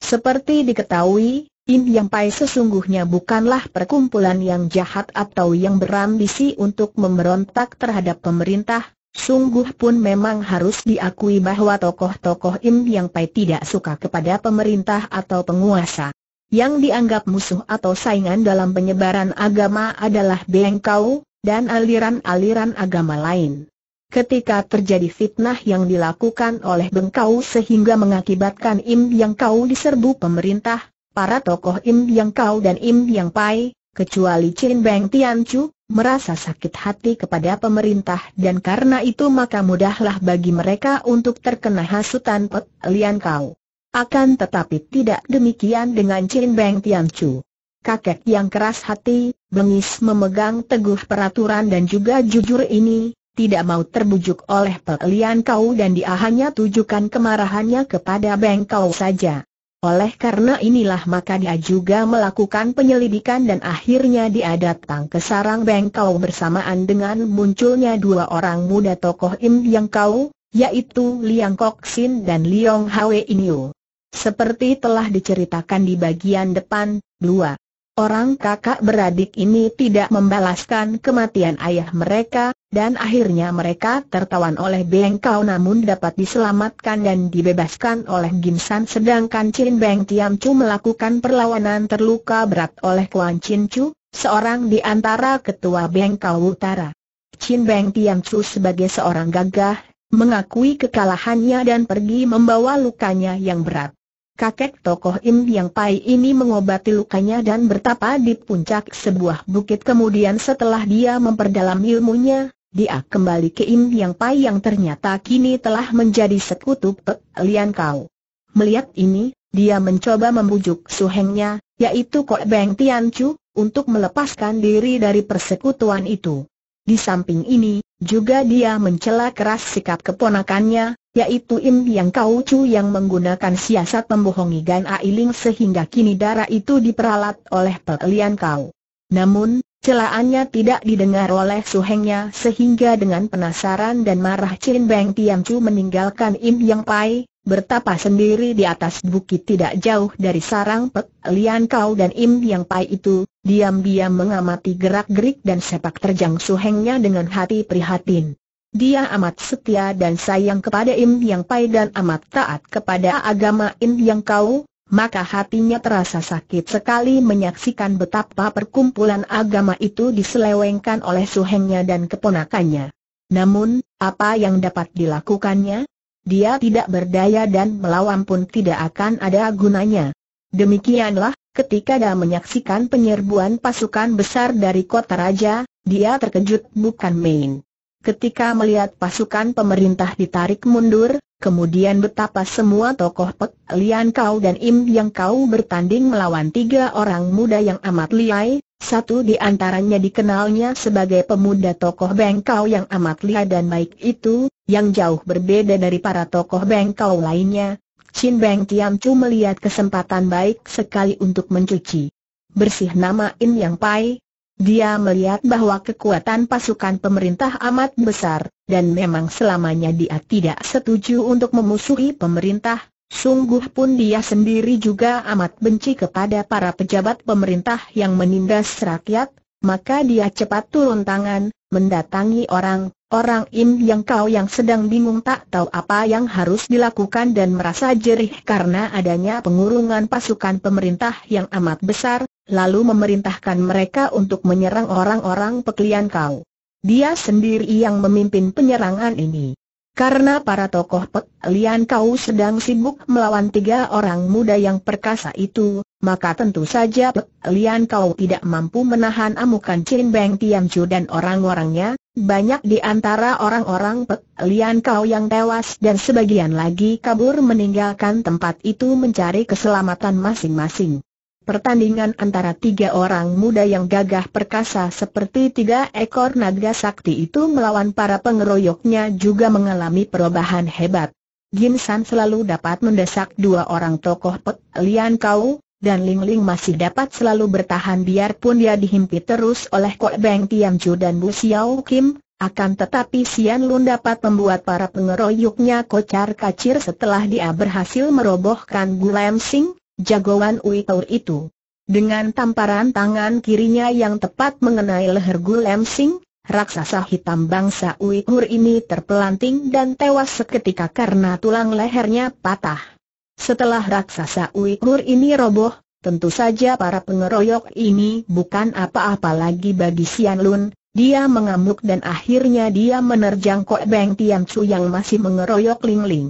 seperti diketahui, Im Yang Pai sesungguhnya bukanlah perkumpulan yang jahat atau yang berambisi untuk memberontak terhadap pemerintah, sungguh pun memang harus diakui bahwa tokoh-tokoh Im Yang Pai tidak suka kepada pemerintah atau penguasa. Yang dianggap musuh atau saingan dalam penyebaran agama adalah Bengkau, dan aliran-aliran agama lain. Ketika terjadi fitnah yang dilakukan oleh Bengkau sehingga mengakibatkan Im Yang Kau diserbu pemerintah, para tokoh Im Yang Kau dan Im Yang Pai, kecuali Chen Beng Chu, merasa sakit hati kepada pemerintah dan karena itu maka mudahlah bagi mereka untuk terkena hasutan Pek Lian Kau. Akan tetapi tidak demikian dengan Chin Beng Chu, Kakek yang keras hati, bengis memegang teguh peraturan dan juga jujur ini, tidak mau terbujuk oleh pelian kau dan dia hanya tujukan kemarahannya kepada Beng kau saja. Oleh karena inilah maka dia juga melakukan penyelidikan dan akhirnya dia datang ke sarang Beng kau bersamaan dengan munculnya dua orang muda tokoh Im yang kau, yaitu Liang Kok Sin dan Liang Hwe Inyo. Seperti telah diceritakan di bagian depan, dua orang kakak beradik ini tidak membalaskan kematian ayah mereka, dan akhirnya mereka tertawan oleh Beng Kau namun dapat diselamatkan dan dibebaskan oleh Gimsan sedangkan Chin Beng Tiam Chu melakukan perlawanan terluka berat oleh Kuan Chin Chu, seorang di antara ketua Beng Kau Utara. Chin Beng Tiam Chu sebagai seorang gagah, mengakui kekalahannya dan pergi membawa lukanya yang berat kakek tokoh Im Yang Pai ini mengobati lukanya dan bertapa di puncak sebuah bukit kemudian setelah dia memperdalam ilmunya, dia kembali ke Im Yang Pai yang ternyata kini telah menjadi sekutu pelian Lian Kau. Melihat ini, dia mencoba membujuk suhengnya, yaitu Kok Beng Tian Chu, untuk melepaskan diri dari persekutuan itu. Di samping ini, juga dia mencela keras sikap keponakannya, yaitu Im Yang Kau Chu yang menggunakan siasat membohongi Gan Ailing sehingga kini darah itu diperalat oleh Pelian Kau. Namun, celaannya tidak didengar oleh suhengnya sehingga dengan penasaran dan marah Chin Beng Tiam Chu meninggalkan Im Yang Pai, bertapa sendiri di atas bukit tidak jauh dari sarang Pelian Kau dan Im Yang Pai itu, diam-diam mengamati gerak-gerik dan sepak terjang suhengnya dengan hati prihatin. Dia amat setia dan sayang kepada Im Yang Pai dan amat taat kepada agama Im Yang Kau, maka hatinya terasa sakit sekali menyaksikan betapa perkumpulan agama itu diselewengkan oleh suhengnya dan keponakannya. Namun, apa yang dapat dilakukannya? Dia tidak berdaya dan melawan pun tidak akan ada gunanya. Demikianlah, ketika dia menyaksikan penyerbuan pasukan besar dari kota raja, dia terkejut bukan main ketika melihat pasukan pemerintah ditarik mundur, kemudian betapa semua tokoh Pek Lian Kau dan Im Yang Kau bertanding melawan tiga orang muda yang amat lihai, satu di antaranya dikenalnya sebagai pemuda tokoh Bengkau yang amat liai dan baik itu, yang jauh berbeda dari para tokoh Bengkau lainnya. Chin Beng Tiam Chu melihat kesempatan baik sekali untuk mencuci bersih nama Im Yang Pai, dia melihat bahwa kekuatan pasukan pemerintah amat besar, dan memang selamanya dia tidak setuju untuk memusuhi pemerintah, sungguh pun dia sendiri juga amat benci kepada para pejabat pemerintah yang menindas rakyat, maka dia cepat turun tangan, mendatangi orang Orang Im yang kau yang sedang bingung tak tahu apa yang harus dilakukan dan merasa jerih karena adanya pengurungan pasukan pemerintah yang amat besar, lalu memerintahkan mereka untuk menyerang orang-orang pekelian kau. Dia sendiri yang memimpin penyerangan ini. Karena para tokoh pekelian kau sedang sibuk melawan tiga orang muda yang perkasa itu, maka tentu saja pekelian kau tidak mampu menahan amukan Chin Beng Tian Chu dan orang-orangnya, banyak di antara orang-orang Pek Lian Kau yang tewas dan sebagian lagi kabur meninggalkan tempat itu mencari keselamatan masing-masing. Pertandingan antara tiga orang muda yang gagah perkasa seperti tiga ekor naga sakti itu melawan para pengeroyoknya juga mengalami perubahan hebat. Jin San selalu dapat mendesak dua orang tokoh Pek Lian Kau, dan Ling Ling masih dapat selalu bertahan biarpun dia dihimpit terus oleh Kok Beng Chu dan Bu Xiao Kim, akan tetapi Sian Lun dapat membuat para pengeroyoknya kocar kacir setelah dia berhasil merobohkan Gu Lam Sing, jagoan Ui Tau itu. Dengan tamparan tangan kirinya yang tepat mengenai leher Gu Lam Sing, raksasa hitam bangsa Uighur ini terpelanting dan tewas seketika karena tulang lehernya patah. Setelah raksasa Uyghur ini roboh, tentu saja para pengeroyok ini bukan apa-apa lagi bagi Sian Lun, dia mengamuk dan akhirnya dia menerjang Kok Beng Tian Chu yang masih mengeroyok Ling Ling.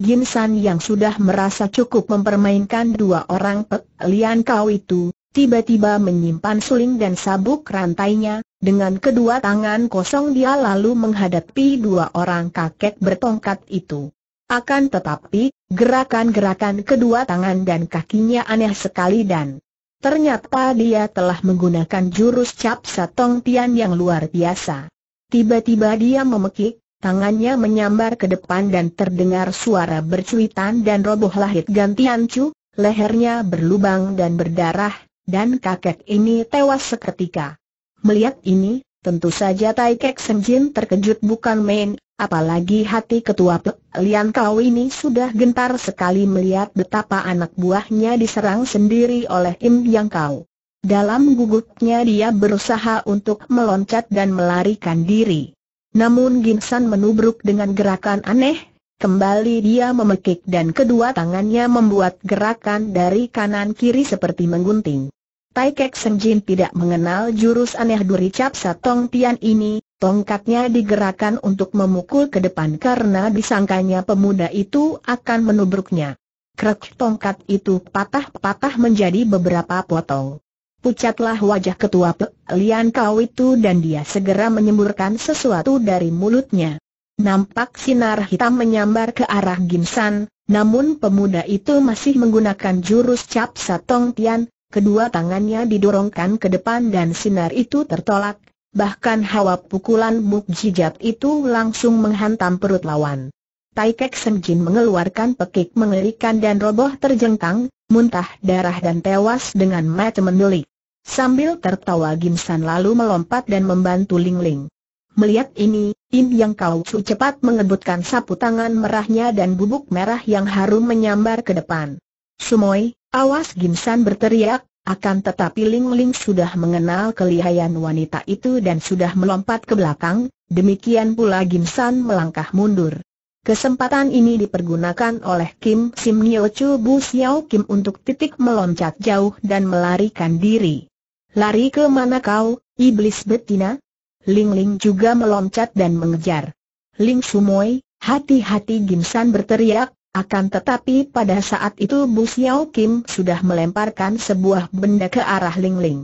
Jin San yang sudah merasa cukup mempermainkan dua orang Pek Lian Kau itu, tiba-tiba menyimpan suling dan sabuk rantainya, dengan kedua tangan kosong dia lalu menghadapi dua orang kakek bertongkat itu. Akan tetapi, gerakan-gerakan kedua tangan dan kakinya aneh sekali dan ternyata dia telah menggunakan jurus cap satong tian yang luar biasa. Tiba-tiba dia memekik, tangannya menyambar ke depan dan terdengar suara bercuitan dan roboh lahit gantian cu, lehernya berlubang dan berdarah, dan kakek ini tewas seketika. Melihat ini, tentu saja Tai Kek Senjin terkejut bukan main, Apalagi hati ketua Pek Lian Kau ini sudah gentar sekali melihat betapa anak buahnya diserang sendiri oleh Im Yang Kau. Dalam gugupnya dia berusaha untuk meloncat dan melarikan diri. Namun Gimsan menubruk dengan gerakan aneh, kembali dia memekik dan kedua tangannya membuat gerakan dari kanan kiri seperti menggunting. Tai Kek Senjin tidak mengenal jurus aneh Duri Cap Satong Tian ini, Tongkatnya digerakkan untuk memukul ke depan karena disangkanya pemuda itu akan menubruknya. Krek tongkat itu patah-patah menjadi beberapa potong. Pucatlah wajah ketua Pe Lian Kau itu dan dia segera menyemburkan sesuatu dari mulutnya. Nampak sinar hitam menyambar ke arah Ginsan, namun pemuda itu masih menggunakan jurus cap Satong Tian, kedua tangannya didorongkan ke depan dan sinar itu tertolak, bahkan hawa pukulan mukjizat itu langsung menghantam perut lawan. Tai Kek Jin mengeluarkan pekik mengerikan dan roboh terjengkang, muntah darah dan tewas dengan mata mendelik. Sambil tertawa Gim San lalu melompat dan membantu Ling Ling. Melihat ini, Im Yang Kau Cu cepat mengebutkan sapu tangan merahnya dan bubuk merah yang harum menyambar ke depan. Sumoi, awas Gim San berteriak, akan tetapi Ling Ling sudah mengenal kelihayan wanita itu dan sudah melompat ke belakang, demikian pula Gim San melangkah mundur. Kesempatan ini dipergunakan oleh Kim Sim Nyo Chu Bu Xiao Kim untuk titik meloncat jauh dan melarikan diri. Lari ke mana kau, iblis betina? Ling Ling juga meloncat dan mengejar. Ling Sumoy, hati-hati Gim San berteriak, akan tetapi pada saat itu Bu Xiao Kim sudah melemparkan sebuah benda ke arah Ling Ling.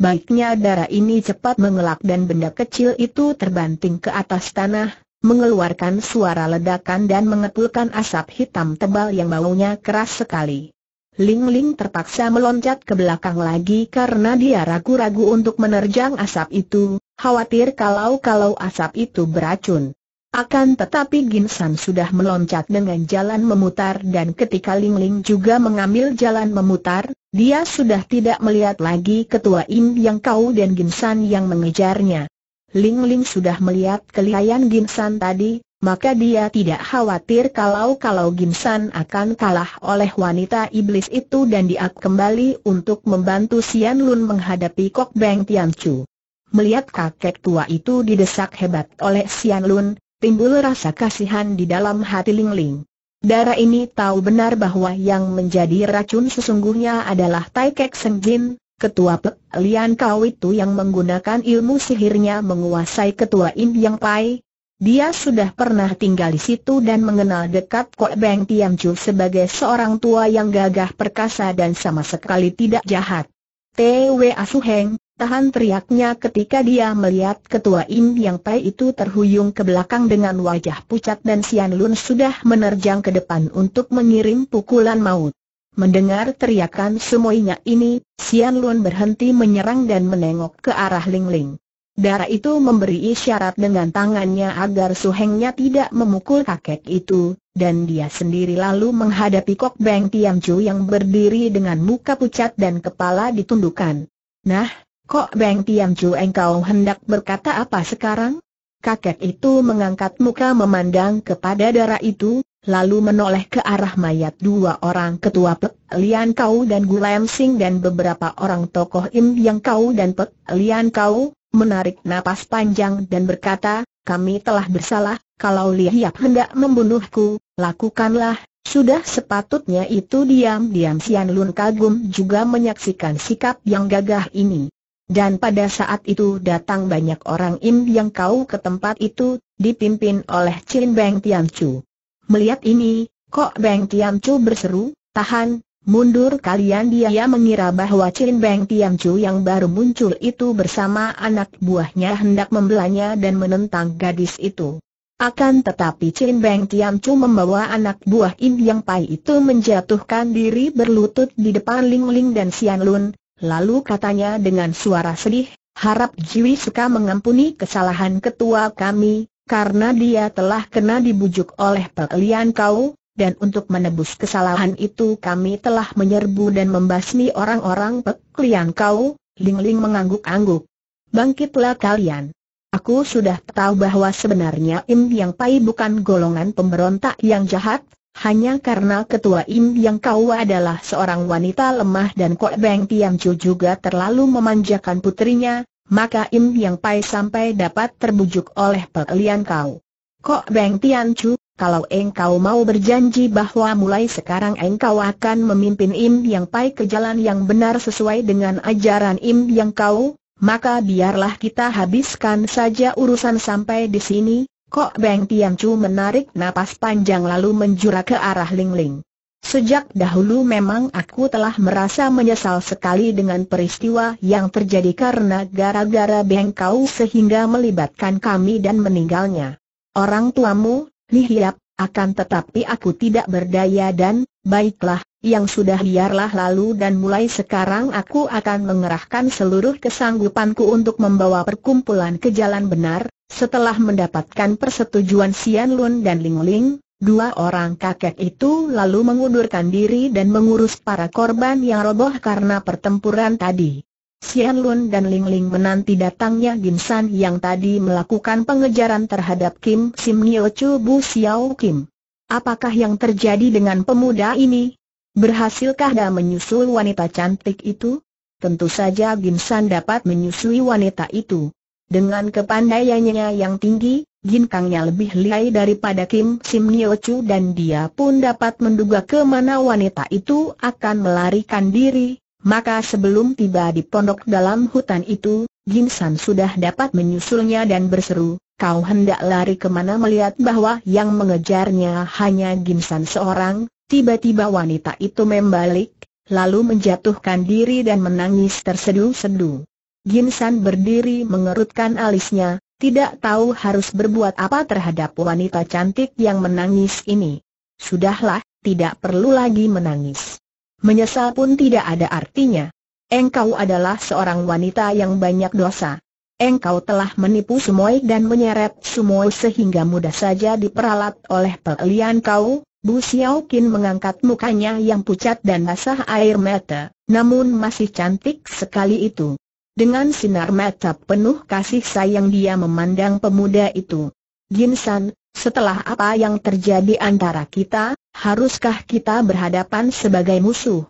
Baiknya darah ini cepat mengelak dan benda kecil itu terbanting ke atas tanah, mengeluarkan suara ledakan dan mengepulkan asap hitam tebal yang baunya keras sekali. Ling Ling terpaksa meloncat ke belakang lagi karena dia ragu-ragu untuk menerjang asap itu, khawatir kalau-kalau asap itu beracun. Akan tetapi Ginsan sudah meloncat dengan jalan memutar dan ketika Ling Ling juga mengambil jalan memutar, dia sudah tidak melihat lagi ketua Im Yang Kau dan Ginsan yang mengejarnya. Ling Ling sudah melihat kelihayan Ginsan tadi, maka dia tidak khawatir kalau-kalau Ginsan akan kalah oleh wanita iblis itu dan dia kembali untuk membantu Sian Lun menghadapi Kok Beng Tian Chu. Melihat kakek tua itu didesak hebat oleh Sian Lun, timbul rasa kasihan di dalam hati Ling Ling. Darah ini tahu benar bahwa yang menjadi racun sesungguhnya adalah Tai Kek Seng Jin, ketua Pe Lian Kau itu yang menggunakan ilmu sihirnya menguasai ketua Im Yang Pai. Dia sudah pernah tinggal di situ dan mengenal dekat Kok Beng Tiam Chu sebagai seorang tua yang gagah perkasa dan sama sekali tidak jahat. Tewa Asuheng, Tahan teriaknya ketika dia melihat ketua Im Yang pai itu terhuyung ke belakang dengan wajah pucat dan Sian Lun sudah menerjang ke depan untuk mengirim pukulan maut. Mendengar teriakan semuanya ini, Sian Lun berhenti menyerang dan menengok ke arah Ling Ling. Darah itu memberi isyarat dengan tangannya agar suhengnya tidak memukul kakek itu, dan dia sendiri lalu menghadapi Kok Beng Tiam Chu yang berdiri dengan muka pucat dan kepala ditundukkan. Nah, Kok Beng Tiam Chu engkau hendak berkata apa sekarang? Kakek itu mengangkat muka memandang kepada darah itu, lalu menoleh ke arah mayat dua orang ketua Pek Lian Kau dan Gulam Sing dan beberapa orang tokoh Im Yang Kau dan Pek Lian Kau, menarik napas panjang dan berkata, kami telah bersalah, kalau Lihiap hendak membunuhku, lakukanlah sudah sepatutnya itu diam-diam Sian Lun kagum juga menyaksikan sikap yang gagah ini. Dan pada saat itu datang banyak orang Im yang kau ke tempat itu, dipimpin oleh Chin Beng Tiamcu. Melihat ini, kok Beng Tiamcu berseru, tahan, mundur kalian dia mengira bahwa Chin Beng Tiamcu yang baru muncul itu bersama anak buahnya hendak membelanya dan menentang gadis itu. Akan tetapi Chin Beng Tiamcu membawa anak buah Im yang pai itu menjatuhkan diri berlutut di depan Ling Ling dan Xian Lun, Lalu katanya dengan suara sedih, harap Jiwi suka mengampuni kesalahan ketua kami, karena dia telah kena dibujuk oleh pelian kau, dan untuk menebus kesalahan itu kami telah menyerbu dan membasmi orang-orang pelian kau, Ling Ling mengangguk-angguk. Bangkitlah kalian. Aku sudah tahu bahwa sebenarnya Im Yang Pai bukan golongan pemberontak yang jahat, hanya karena ketua Im yang kau adalah seorang wanita lemah dan Kok Beng Tiang Chu juga terlalu memanjakan putrinya, maka Im yang Pai sampai dapat terbujuk oleh pekelian kau. Kok Beng Tiang Chu, kalau engkau mau berjanji bahwa mulai sekarang engkau akan memimpin Im yang Pai ke jalan yang benar sesuai dengan ajaran Im yang kau, maka biarlah kita habiskan saja urusan sampai di sini, Kok Beng Chu menarik napas panjang lalu menjura ke arah Ling Ling. Sejak dahulu memang aku telah merasa menyesal sekali dengan peristiwa yang terjadi karena gara-gara Beng Kau sehingga melibatkan kami dan meninggalnya. Orang tuamu, Li Hiap, akan tetapi aku tidak berdaya dan, Baiklah, yang sudah biarlah lalu dan mulai sekarang aku akan mengerahkan seluruh kesanggupanku untuk membawa perkumpulan ke jalan benar, setelah mendapatkan persetujuan Sian Lun dan Ling Ling, dua orang kakek itu lalu mengundurkan diri dan mengurus para korban yang roboh karena pertempuran tadi. Sian Lun dan Ling Ling menanti datangnya Gin San yang tadi melakukan pengejaran terhadap Kim Sim Nio Chu Bu Xiao Kim. Apakah yang terjadi dengan pemuda ini? Berhasilkah dia menyusul wanita cantik itu? Tentu saja Ginsan dapat menyusui wanita itu. Dengan kepandaiannya yang tinggi, Ginkangnya lebih lihai daripada Kim Sim dan dia pun dapat menduga kemana wanita itu akan melarikan diri. Maka sebelum tiba di pondok dalam hutan itu, Ginsan sudah dapat menyusulnya dan berseru, Kau hendak lari kemana melihat bahwa yang mengejarnya hanya Gimsan seorang, tiba-tiba wanita itu membalik, lalu menjatuhkan diri dan menangis terseduh-seduh. Gimsan berdiri mengerutkan alisnya, tidak tahu harus berbuat apa terhadap wanita cantik yang menangis ini. Sudahlah, tidak perlu lagi menangis. Menyesal pun tidak ada artinya. Engkau adalah seorang wanita yang banyak dosa engkau telah menipu Sumoi dan menyeret Sumoi sehingga mudah saja diperalat oleh pelian kau, Bu Xiao mengangkat mukanya yang pucat dan basah air mata, namun masih cantik sekali itu. Dengan sinar mata penuh kasih sayang dia memandang pemuda itu. Jinsan, setelah apa yang terjadi antara kita, haruskah kita berhadapan sebagai musuh?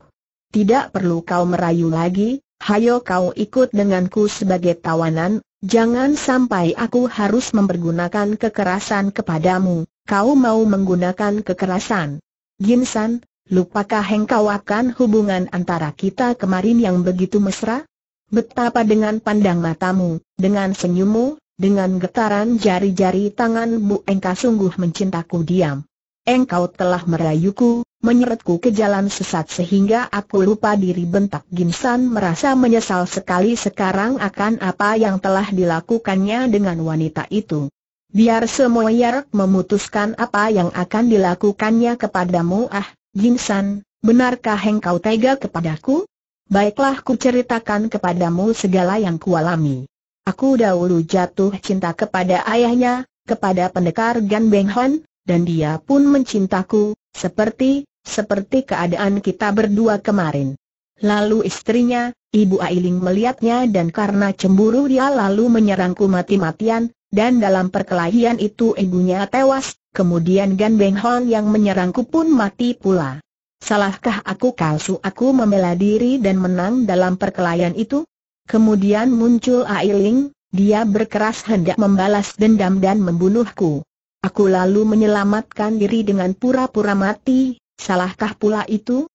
Tidak perlu kau merayu lagi, hayo kau ikut denganku sebagai tawanan, jangan sampai aku harus mempergunakan kekerasan kepadamu, kau mau menggunakan kekerasan. Ginsan, lupakah engkau akan hubungan antara kita kemarin yang begitu mesra? Betapa dengan pandang matamu, dengan senyummu, dengan getaran jari-jari tanganmu engkau sungguh mencintaku diam engkau telah merayuku, menyeretku ke jalan sesat sehingga aku lupa diri bentak Gimsan merasa menyesal sekali sekarang akan apa yang telah dilakukannya dengan wanita itu. Biar semua Yarak memutuskan apa yang akan dilakukannya kepadamu ah, Gimsan, benarkah engkau tega kepadaku? Baiklah ku ceritakan kepadamu segala yang kualami. Aku dahulu jatuh cinta kepada ayahnya, kepada pendekar Gan Beng Hon, dan dia pun mencintaku, seperti, seperti keadaan kita berdua kemarin. Lalu istrinya, Ibu Ailing melihatnya dan karena cemburu dia lalu menyerangku mati-matian, dan dalam perkelahian itu ibunya tewas, kemudian Gan Beng Hon yang menyerangku pun mati pula. Salahkah aku kalsu aku membela diri dan menang dalam perkelahian itu? Kemudian muncul Ailing, dia berkeras hendak membalas dendam dan membunuhku. Aku lalu menyelamatkan diri dengan pura-pura mati, salahkah pula itu?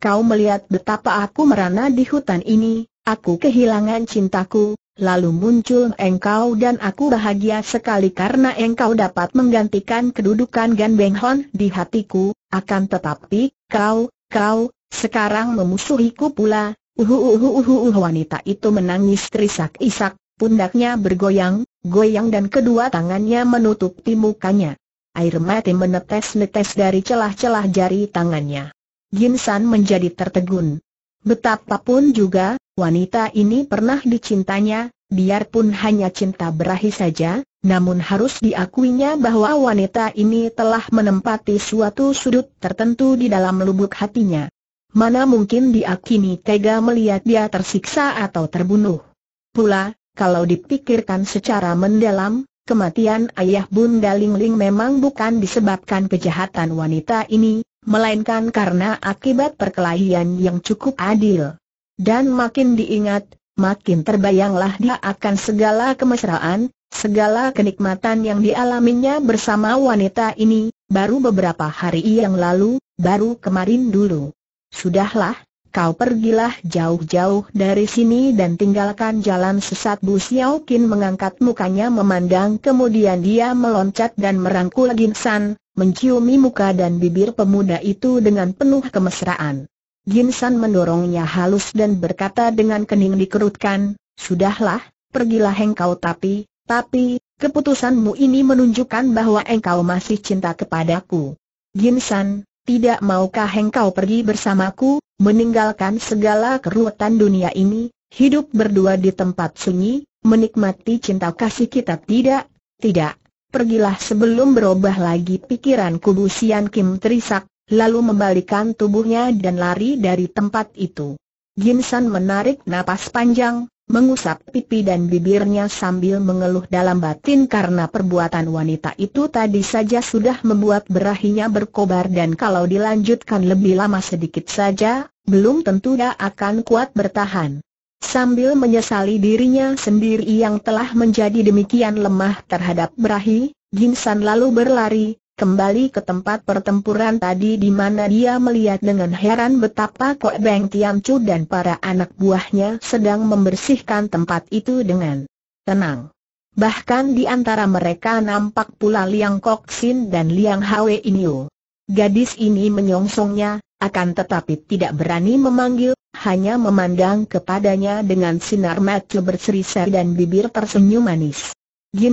Kau melihat betapa aku merana di hutan ini, aku kehilangan cintaku, lalu muncul engkau dan aku bahagia sekali karena engkau dapat menggantikan kedudukan Gan Beng Hon di hatiku, akan tetapi, kau, kau, sekarang memusuhiku pula, uhu uhuh, uhuh, uhuh, wanita itu menangis terisak-isak, pundaknya bergoyang, goyang dan kedua tangannya menutupi mukanya. Air mati menetes-netes dari celah-celah jari tangannya. Ginsan menjadi tertegun. Betapapun juga, wanita ini pernah dicintanya, biarpun hanya cinta berahi saja, namun harus diakuinya bahwa wanita ini telah menempati suatu sudut tertentu di dalam lubuk hatinya. Mana mungkin diakini tega melihat dia tersiksa atau terbunuh. Pula, kalau dipikirkan secara mendalam, kematian ayah Bunda Ling Ling memang bukan disebabkan kejahatan wanita ini, melainkan karena akibat perkelahian yang cukup adil. Dan makin diingat, makin terbayanglah dia akan segala kemesraan, segala kenikmatan yang dialaminya bersama wanita ini, baru beberapa hari yang lalu, baru kemarin dulu. Sudahlah, Kau pergilah jauh-jauh dari sini dan tinggalkan jalan sesat Bu Xiao Qin mengangkat mukanya memandang kemudian dia meloncat dan merangkul Ginsan, menciumi muka dan bibir pemuda itu dengan penuh kemesraan. Ginsan mendorongnya halus dan berkata dengan kening dikerutkan, Sudahlah, pergilah engkau tapi, tapi, keputusanmu ini menunjukkan bahwa engkau masih cinta kepadaku. Ginsan, tidak maukah engkau pergi bersamaku? meninggalkan segala keruwetan dunia ini, hidup berdua di tempat sunyi, menikmati cinta kasih kita tidak, tidak. Pergilah sebelum berubah lagi pikiran kubu Sian Kim terisak, lalu membalikan tubuhnya dan lari dari tempat itu. Jin San menarik napas panjang, mengusap pipi dan bibirnya sambil mengeluh dalam batin karena perbuatan wanita itu tadi saja sudah membuat berahinya berkobar dan kalau dilanjutkan lebih lama sedikit saja, belum tentu dia akan kuat bertahan. Sambil menyesali dirinya sendiri yang telah menjadi demikian lemah terhadap berahi, Ginsan lalu berlari, kembali ke tempat pertempuran tadi di mana dia melihat dengan heran betapa Kok Beng Tiam Chu dan para anak buahnya sedang membersihkan tempat itu dengan tenang. Bahkan di antara mereka nampak pula Liang Kok Sin dan Liang Hwe Yu. Gadis ini menyongsongnya, akan tetapi tidak berani memanggil, hanya memandang kepadanya dengan sinar mata berseri-seri dan bibir tersenyum manis.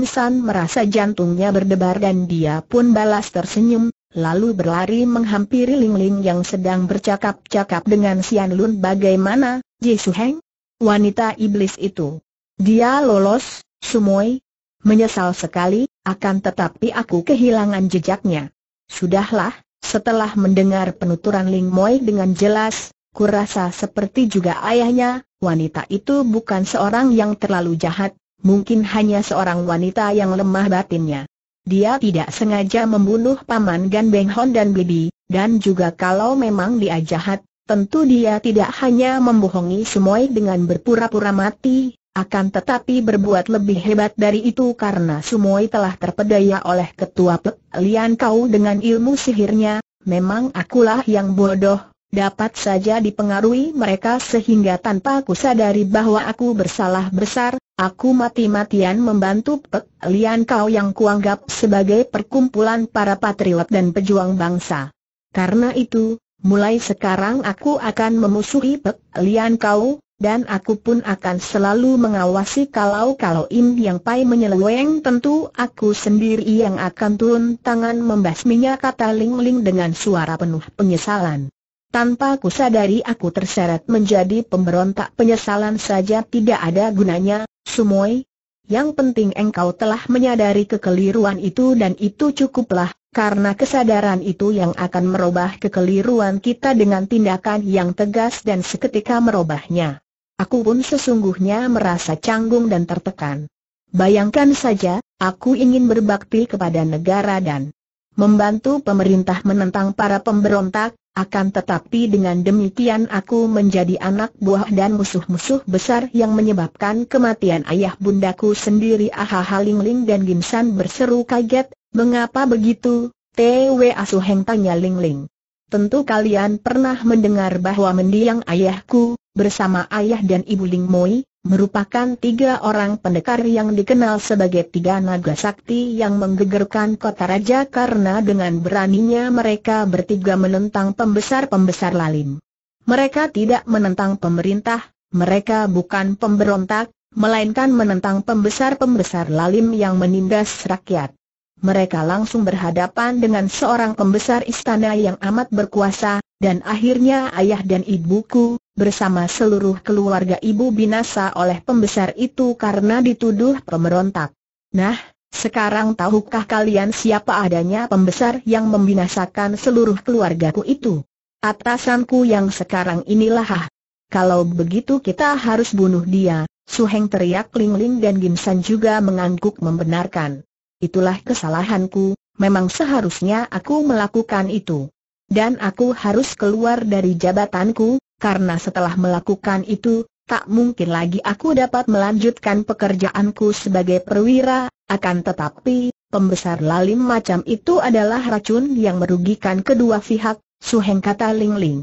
San merasa jantungnya berdebar dan dia pun balas tersenyum, lalu berlari menghampiri Ling Ling yang sedang bercakap-cakap dengan Sian Lun bagaimana, Ji Su Heng? Wanita iblis itu. Dia lolos, Sumoy. Menyesal sekali, akan tetapi aku kehilangan jejaknya. Sudahlah, setelah mendengar penuturan Ling Moy dengan jelas, kurasa seperti juga ayahnya, wanita itu bukan seorang yang terlalu jahat, mungkin hanya seorang wanita yang lemah batinnya. Dia tidak sengaja membunuh paman Gan Beng Hon dan Bibi, dan juga kalau memang dia jahat, tentu dia tidak hanya membohongi semua dengan berpura-pura mati, akan tetapi berbuat lebih hebat dari itu karena semua telah terpedaya oleh ketua Pek Lian Kau dengan ilmu sihirnya, memang akulah yang bodoh, Dapat saja dipengaruhi mereka sehingga tanpa aku sadari bahwa aku bersalah besar, aku mati-matian membantu Pek Lian Kau yang kuanggap sebagai perkumpulan para patriot dan pejuang bangsa. Karena itu, mulai sekarang aku akan memusuhi Pek Lian Kau, dan aku pun akan selalu mengawasi kalau-kalau Im Yang Pai menyeleweng tentu aku sendiri yang akan turun tangan membasminya kata Ling Ling dengan suara penuh penyesalan. Tanpa kusadari aku terseret menjadi pemberontak penyesalan saja tidak ada gunanya, Sumoy. Yang penting engkau telah menyadari kekeliruan itu dan itu cukuplah, karena kesadaran itu yang akan merubah kekeliruan kita dengan tindakan yang tegas dan seketika merubahnya. Aku pun sesungguhnya merasa canggung dan tertekan. Bayangkan saja, aku ingin berbakti kepada negara dan membantu pemerintah menentang para pemberontak, akan tetapi dengan demikian aku menjadi anak buah dan musuh-musuh besar yang menyebabkan kematian ayah bundaku sendiri Aha Lingling dan Gimsan berseru kaget, mengapa begitu? T.W. Asuheng tanya Lingling. Tentu kalian pernah mendengar bahwa mendiang ayahku, bersama ayah dan ibu Lingmoi, merupakan tiga orang pendekar yang dikenal sebagai tiga naga sakti yang menggegerkan kota raja karena dengan beraninya mereka bertiga menentang pembesar-pembesar lalim. Mereka tidak menentang pemerintah, mereka bukan pemberontak, melainkan menentang pembesar-pembesar lalim yang menindas rakyat. Mereka langsung berhadapan dengan seorang pembesar istana yang amat berkuasa, dan akhirnya ayah dan ibuku, bersama seluruh keluarga ibu binasa oleh pembesar itu karena dituduh pemberontak. Nah, sekarang tahukah kalian siapa adanya pembesar yang membinasakan seluruh keluargaku itu? Atasanku yang sekarang inilah. Ah. Kalau begitu kita harus bunuh dia, Suheng teriak Ling Ling dan Gimsan juga mengangguk membenarkan. Itulah kesalahanku, memang seharusnya aku melakukan itu dan aku harus keluar dari jabatanku, karena setelah melakukan itu, tak mungkin lagi aku dapat melanjutkan pekerjaanku sebagai perwira, akan tetapi, pembesar lalim macam itu adalah racun yang merugikan kedua pihak, Suheng kata Ling Ling.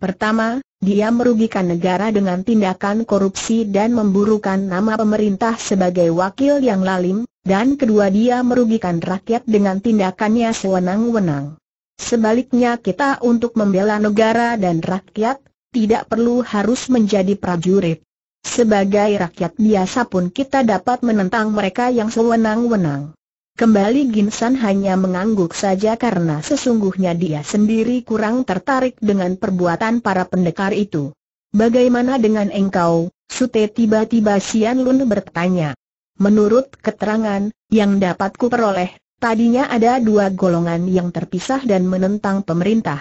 Pertama, dia merugikan negara dengan tindakan korupsi dan memburukan nama pemerintah sebagai wakil yang lalim, dan kedua dia merugikan rakyat dengan tindakannya sewenang-wenang. Sebaliknya kita untuk membela negara dan rakyat, tidak perlu harus menjadi prajurit. Sebagai rakyat biasa pun kita dapat menentang mereka yang sewenang-wenang. Kembali Ginsan hanya mengangguk saja karena sesungguhnya dia sendiri kurang tertarik dengan perbuatan para pendekar itu. Bagaimana dengan engkau, Sute tiba-tiba Sian Lun bertanya. Menurut keterangan yang dapat peroleh. Tadinya ada dua golongan yang terpisah dan menentang pemerintah.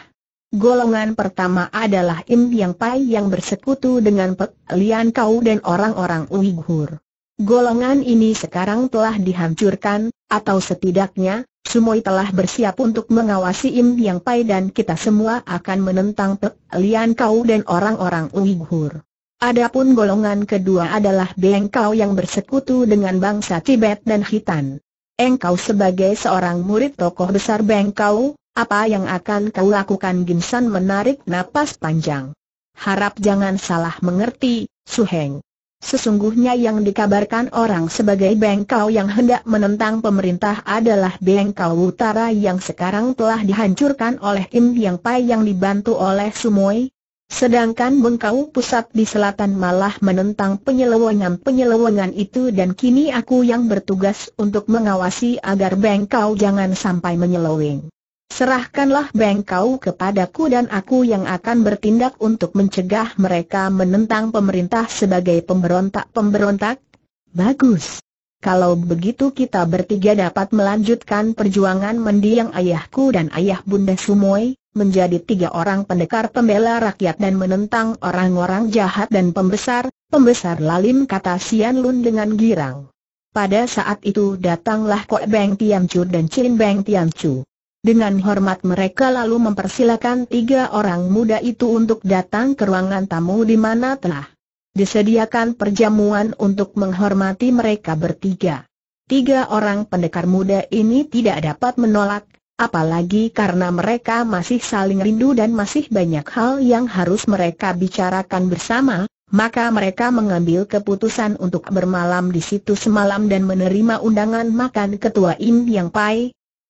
Golongan pertama adalah Im Yang Pai yang bersekutu dengan Pek Lian Kau dan orang-orang Uighur. Golongan ini sekarang telah dihancurkan, atau setidaknya, Sumoy telah bersiap untuk mengawasi Im Yang Pai dan kita semua akan menentang Pek Lian Kau dan orang-orang Uighur. Adapun golongan kedua adalah Beng Kau yang bersekutu dengan bangsa Tibet dan Khitan. Engkau sebagai seorang murid tokoh besar Bengkau, apa yang akan kau lakukan Ginsan menarik napas panjang. Harap jangan salah mengerti, Su Heng. Sesungguhnya yang dikabarkan orang sebagai Bengkau yang hendak menentang pemerintah adalah Bengkau Utara yang sekarang telah dihancurkan oleh Im Yang Pai yang dibantu oleh Sumoi, Sedangkan Bengkau pusat di selatan malah menentang penyelewengan-penyelewengan itu dan kini aku yang bertugas untuk mengawasi agar Bengkau jangan sampai menyeleweng. Serahkanlah Bengkau kepadaku dan aku yang akan bertindak untuk mencegah mereka menentang pemerintah sebagai pemberontak-pemberontak. Bagus. Kalau begitu kita bertiga dapat melanjutkan perjuangan mendiang ayahku dan ayah Bunda Sumoy, menjadi tiga orang pendekar pembela rakyat dan menentang orang-orang jahat dan pembesar, pembesar lalim kata Sian Lun dengan girang. Pada saat itu datanglah Kok Beng Chu dan Chin Beng Chu. Dengan hormat mereka lalu mempersilakan tiga orang muda itu untuk datang ke ruangan tamu di mana telah disediakan perjamuan untuk menghormati mereka bertiga. Tiga orang pendekar muda ini tidak dapat menolak, Apalagi karena mereka masih saling rindu dan masih banyak hal yang harus mereka bicarakan bersama, maka mereka mengambil keputusan untuk bermalam di situ semalam dan menerima undangan makan ketua Im Yang Pai.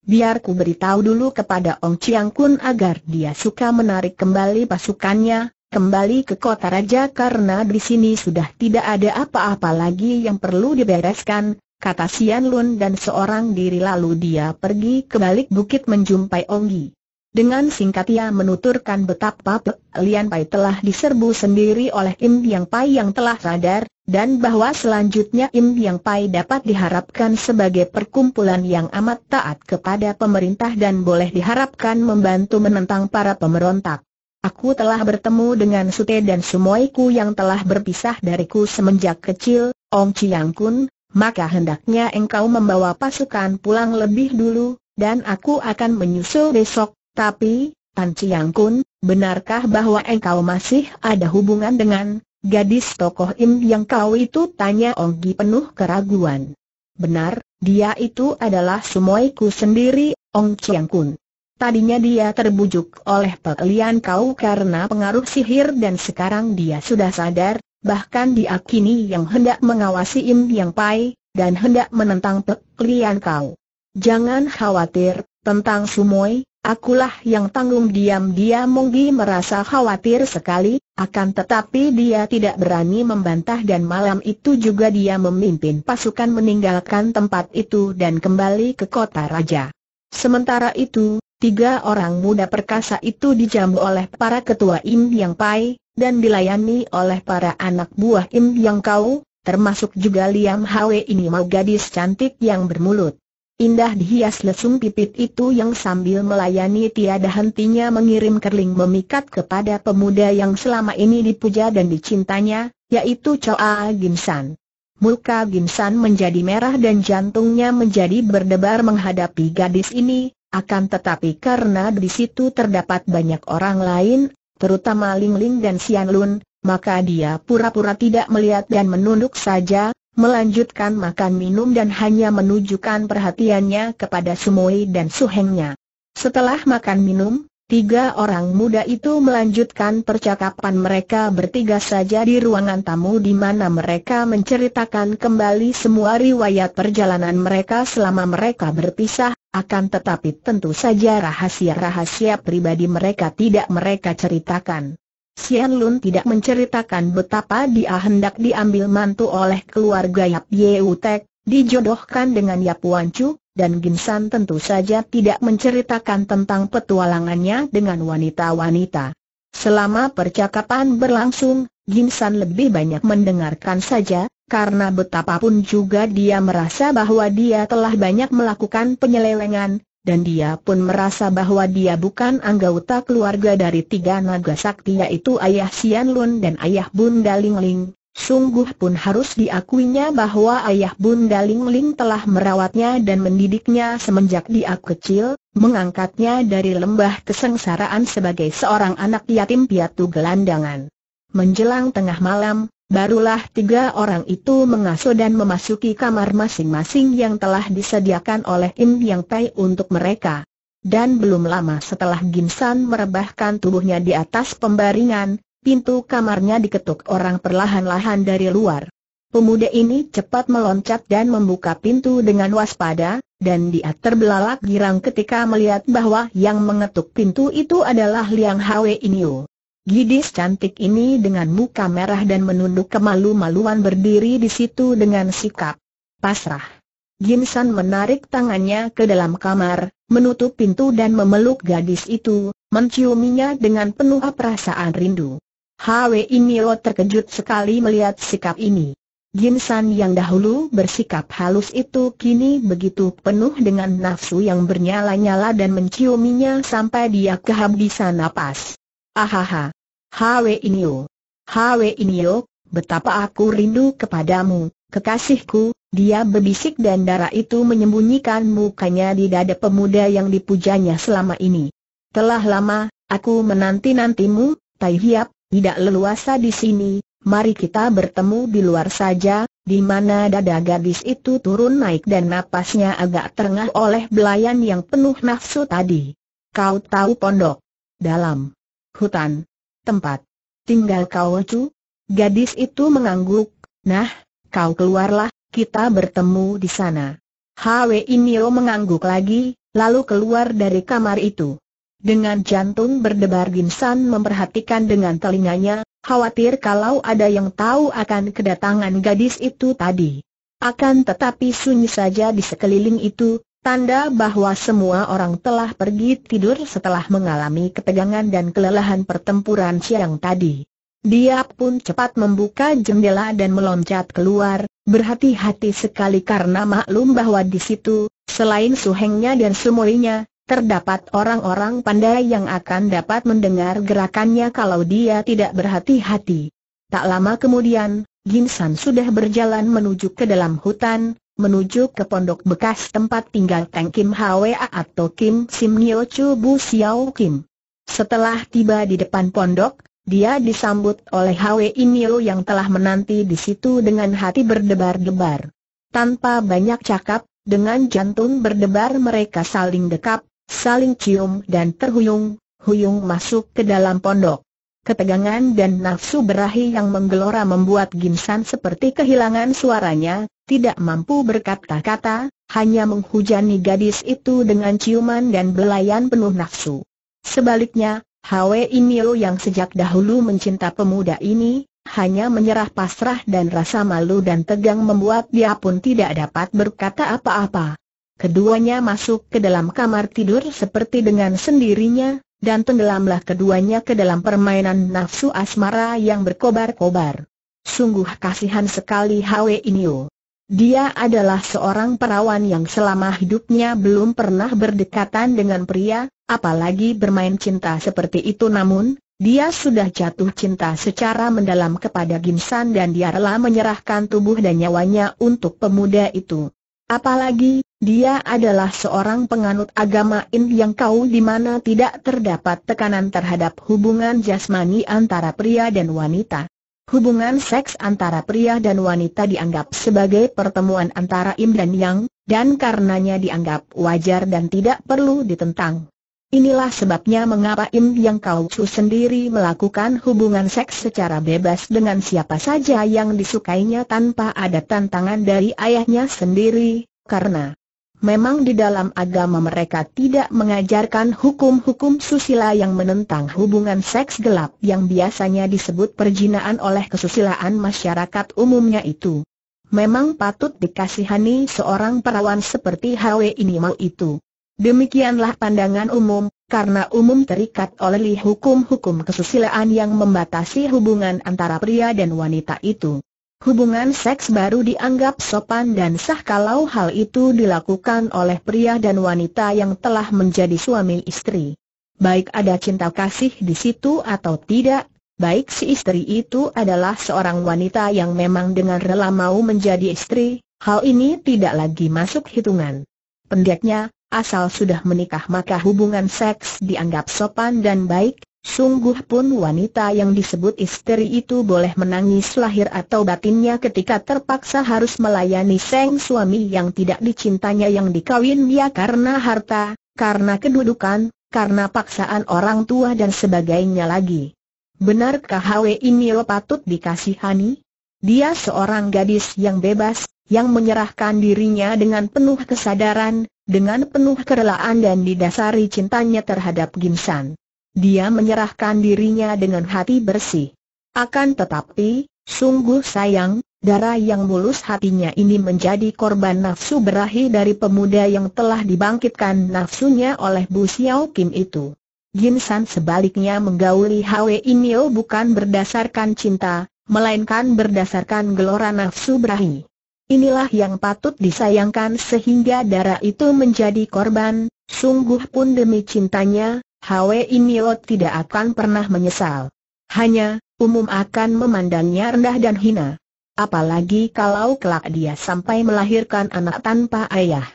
Biar ku beritahu dulu kepada Ong Chiang Kun agar dia suka menarik kembali pasukannya, kembali ke kota raja karena di sini sudah tidak ada apa-apa lagi yang perlu dibereskan, kata Sian Lun dan seorang diri lalu dia pergi ke balik bukit menjumpai Onggi. Dengan singkat ia menuturkan betapa Pek Lian Pai telah diserbu sendiri oleh Im Yang Pai yang telah sadar, dan bahwa selanjutnya Im Yang Pai dapat diharapkan sebagai perkumpulan yang amat taat kepada pemerintah dan boleh diharapkan membantu menentang para pemberontak. Aku telah bertemu dengan Sute dan Sumoiku yang telah berpisah dariku semenjak kecil, Ong Chiang Kun, maka hendaknya engkau membawa pasukan pulang lebih dulu, dan aku akan menyusul besok, tapi, Tan Chiang Kun, benarkah bahwa engkau masih ada hubungan dengan gadis tokoh Im yang kau itu? Tanya Onggi penuh keraguan. Benar, dia itu adalah sumoiku sendiri, Ong Chiang Kun. Tadinya dia terbujuk oleh pelian kau karena pengaruh sihir dan sekarang dia sudah sadar, bahkan diakini yang hendak mengawasi Im Yang Pai, dan hendak menentang peklian kau. Jangan khawatir, tentang sumoy, akulah yang tanggung diam-diam Monggi merasa khawatir sekali, akan tetapi dia tidak berani membantah dan malam itu juga dia memimpin pasukan meninggalkan tempat itu dan kembali ke kota raja. Sementara itu, tiga orang muda perkasa itu dijamu oleh para ketua Im Yang Pai, dan dilayani oleh para anak buah Im yang kau, termasuk juga Liam Hwe ini mau gadis cantik yang bermulut. Indah dihias lesung pipit itu yang sambil melayani tiada hentinya mengirim kerling memikat kepada pemuda yang selama ini dipuja dan dicintanya, yaitu Choa Gimsan. Muka Gimsan menjadi merah dan jantungnya menjadi berdebar menghadapi gadis ini, akan tetapi karena di situ terdapat banyak orang lain, terutama Ling Ling dan Sian Lun, maka dia pura-pura tidak melihat dan menunduk saja, melanjutkan makan minum dan hanya menunjukkan perhatiannya kepada Sumoi dan Suhengnya. Setelah makan minum, tiga orang muda itu melanjutkan percakapan mereka bertiga saja di ruangan tamu di mana mereka menceritakan kembali semua riwayat perjalanan mereka selama mereka berpisah akan tetapi tentu saja rahasia-rahasia pribadi mereka tidak mereka ceritakan. Sian Lun tidak menceritakan betapa dia hendak diambil mantu oleh keluarga Yap Ye Utek, dijodohkan dengan Yap Wan Chu, dan Ginsan tentu saja tidak menceritakan tentang petualangannya dengan wanita-wanita. Selama percakapan berlangsung, Ginsan lebih banyak mendengarkan saja, karena betapapun juga dia merasa bahwa dia telah banyak melakukan penyelewengan, dan dia pun merasa bahwa dia bukan anggota keluarga dari tiga naga sakti yaitu ayah Sian Lun dan ayah Bunda Ling Ling. Sungguh pun harus diakuinya bahwa ayah Bunda Ling Ling telah merawatnya dan mendidiknya semenjak dia kecil, mengangkatnya dari lembah kesengsaraan sebagai seorang anak yatim piatu gelandangan menjelang tengah malam, barulah tiga orang itu mengasuh dan memasuki kamar masing-masing yang telah disediakan oleh Im Yang Tai untuk mereka. Dan belum lama setelah Gimsan merebahkan tubuhnya di atas pembaringan, pintu kamarnya diketuk orang perlahan-lahan dari luar. Pemuda ini cepat meloncat dan membuka pintu dengan waspada, dan dia terbelalak girang ketika melihat bahwa yang mengetuk pintu itu adalah Liang Hwe Inyo. Gidis cantik ini dengan muka merah dan menunduk kemalu-maluan berdiri di situ dengan sikap pasrah. Gimsan menarik tangannya ke dalam kamar, menutup pintu dan memeluk gadis itu, menciuminya dengan penuh perasaan rindu. Hwe Mio terkejut sekali melihat sikap ini. Gimsan yang dahulu bersikap halus itu kini begitu penuh dengan nafsu yang bernyala-nyala dan menciuminya sampai dia kehabisan napas. Ahaha, Hwe Inyo. Hwe Inyo, betapa aku rindu kepadamu, kekasihku, dia berbisik dan darah itu menyembunyikan mukanya di dada pemuda yang dipujanya selama ini. Telah lama, aku menanti-nantimu, Tai Hiap, tidak leluasa di sini, mari kita bertemu di luar saja, di mana dada gadis itu turun naik dan napasnya agak terengah oleh belayan yang penuh nafsu tadi. Kau tahu pondok? Dalam hutan, tempat tinggal kau itu, Gadis itu mengangguk, nah, kau keluarlah, kita bertemu di sana. Hwi Nio mengangguk lagi, lalu keluar dari kamar itu. Dengan jantung berdebar Ginsan memperhatikan dengan telinganya, khawatir kalau ada yang tahu akan kedatangan gadis itu tadi. Akan tetapi sunyi saja di sekeliling itu, Tanda bahwa semua orang telah pergi tidur setelah mengalami ketegangan dan kelelahan pertempuran siang tadi. Dia pun cepat membuka jendela dan meloncat keluar, berhati-hati sekali karena maklum bahwa di situ, selain suhengnya dan Sumurinya, terdapat orang-orang pandai yang akan dapat mendengar gerakannya kalau dia tidak berhati-hati. Tak lama kemudian, Ginsan sudah berjalan menuju ke dalam hutan, menuju ke pondok bekas tempat tinggal Teng Kim Hwa atau Kim Sim Nyo Chu Bu Xiao Kim. Setelah tiba di depan pondok, dia disambut oleh Hwa Inio yang telah menanti di situ dengan hati berdebar-debar. Tanpa banyak cakap, dengan jantung berdebar mereka saling dekap, saling cium dan terhuyung, huyung masuk ke dalam pondok. Ketegangan dan nafsu berahi yang menggelora membuat Ginsan seperti kehilangan suaranya, tidak mampu berkata-kata, hanya menghujani gadis itu dengan ciuman dan belayan penuh nafsu. Sebaliknya, Hwe Inio yang sejak dahulu mencinta pemuda ini, hanya menyerah pasrah dan rasa malu dan tegang membuat dia pun tidak dapat berkata apa-apa. Keduanya masuk ke dalam kamar tidur seperti dengan sendirinya, dan tenggelamlah keduanya ke dalam permainan nafsu asmara yang berkobar-kobar. Sungguh kasihan sekali Hwe Inyo. Dia adalah seorang perawan yang selama hidupnya belum pernah berdekatan dengan pria, apalagi bermain cinta seperti itu namun, dia sudah jatuh cinta secara mendalam kepada Gimsan dan dia rela menyerahkan tubuh dan nyawanya untuk pemuda itu. Apalagi, dia adalah seorang penganut agama In yang kau di mana tidak terdapat tekanan terhadap hubungan jasmani antara pria dan wanita. Hubungan seks antara pria dan wanita dianggap sebagai pertemuan antara Im dan Yang, dan karenanya dianggap wajar dan tidak perlu ditentang. Inilah sebabnya mengapa Im Yang Kau Chu sendiri melakukan hubungan seks secara bebas dengan siapa saja yang disukainya tanpa ada tantangan dari ayahnya sendiri, karena memang di dalam agama mereka tidak mengajarkan hukum-hukum susila yang menentang hubungan seks gelap yang biasanya disebut perjinaan oleh kesusilaan masyarakat umumnya itu. Memang patut dikasihani seorang perawan seperti Hwe ini mau itu. Demikianlah pandangan umum, karena umum terikat oleh hukum-hukum kesusilaan yang membatasi hubungan antara pria dan wanita itu. Hubungan seks baru dianggap sopan dan sah kalau hal itu dilakukan oleh pria dan wanita yang telah menjadi suami istri. Baik ada cinta kasih di situ atau tidak, baik si istri itu adalah seorang wanita yang memang dengan rela mau menjadi istri, hal ini tidak lagi masuk hitungan. Pendeknya, asal sudah menikah maka hubungan seks dianggap sopan dan baik, sungguh pun wanita yang disebut istri itu boleh menangis lahir atau batinnya ketika terpaksa harus melayani seng suami yang tidak dicintanya yang dikawin dia ya karena harta, karena kedudukan, karena paksaan orang tua dan sebagainya lagi. Benarkah Hwe ini lo patut dikasihani? Dia seorang gadis yang bebas, yang menyerahkan dirinya dengan penuh kesadaran, dengan penuh kerelaan dan didasari cintanya terhadap Ginsan. Dia menyerahkan dirinya dengan hati bersih. Akan tetapi, sungguh sayang, darah yang mulus hatinya ini menjadi korban nafsu berahi dari pemuda yang telah dibangkitkan nafsunya oleh Bu Xiao Kim itu. Ginsan sebaliknya menggauli Hwe Inyo bukan berdasarkan cinta, melainkan berdasarkan gelora nafsu berahi. Inilah yang patut disayangkan sehingga darah itu menjadi korban, sungguh pun demi cintanya, Hwe Inio tidak akan pernah menyesal. Hanya, umum akan memandangnya rendah dan hina. Apalagi kalau kelak dia sampai melahirkan anak tanpa ayah.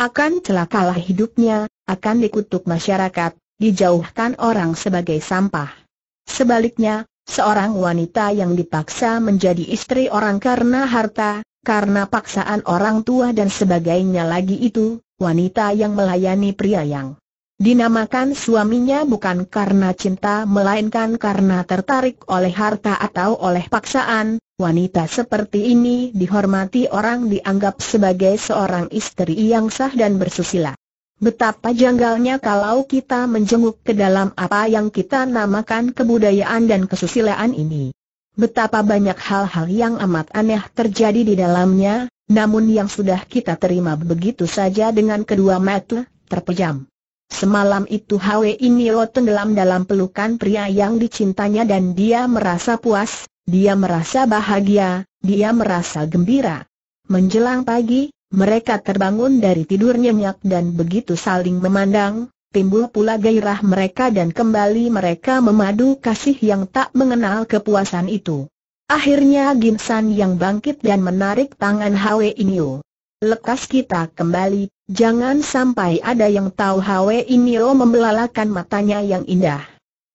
Akan celakalah hidupnya, akan dikutuk masyarakat, dijauhkan orang sebagai sampah. Sebaliknya, seorang wanita yang dipaksa menjadi istri orang karena harta, karena paksaan orang tua dan sebagainya lagi itu, wanita yang melayani pria yang dinamakan suaminya bukan karena cinta melainkan karena tertarik oleh harta atau oleh paksaan, wanita seperti ini dihormati orang dianggap sebagai seorang istri yang sah dan bersusila. Betapa janggalnya kalau kita menjenguk ke dalam apa yang kita namakan kebudayaan dan kesusilaan ini. Betapa banyak hal-hal yang amat aneh terjadi di dalamnya, namun yang sudah kita terima begitu saja dengan kedua mata, terpejam. Semalam itu Hwe Inilo tenggelam dalam pelukan pria yang dicintanya dan dia merasa puas, dia merasa bahagia, dia merasa gembira. Menjelang pagi, mereka terbangun dari tidur nyenyak dan begitu saling memandang, timbul pula gairah mereka dan kembali mereka memadu kasih yang tak mengenal kepuasan itu. Akhirnya Gimsan yang bangkit dan menarik tangan Hwe Inyo. Lekas kita kembali, jangan sampai ada yang tahu Hwe Inyo membelalakan matanya yang indah.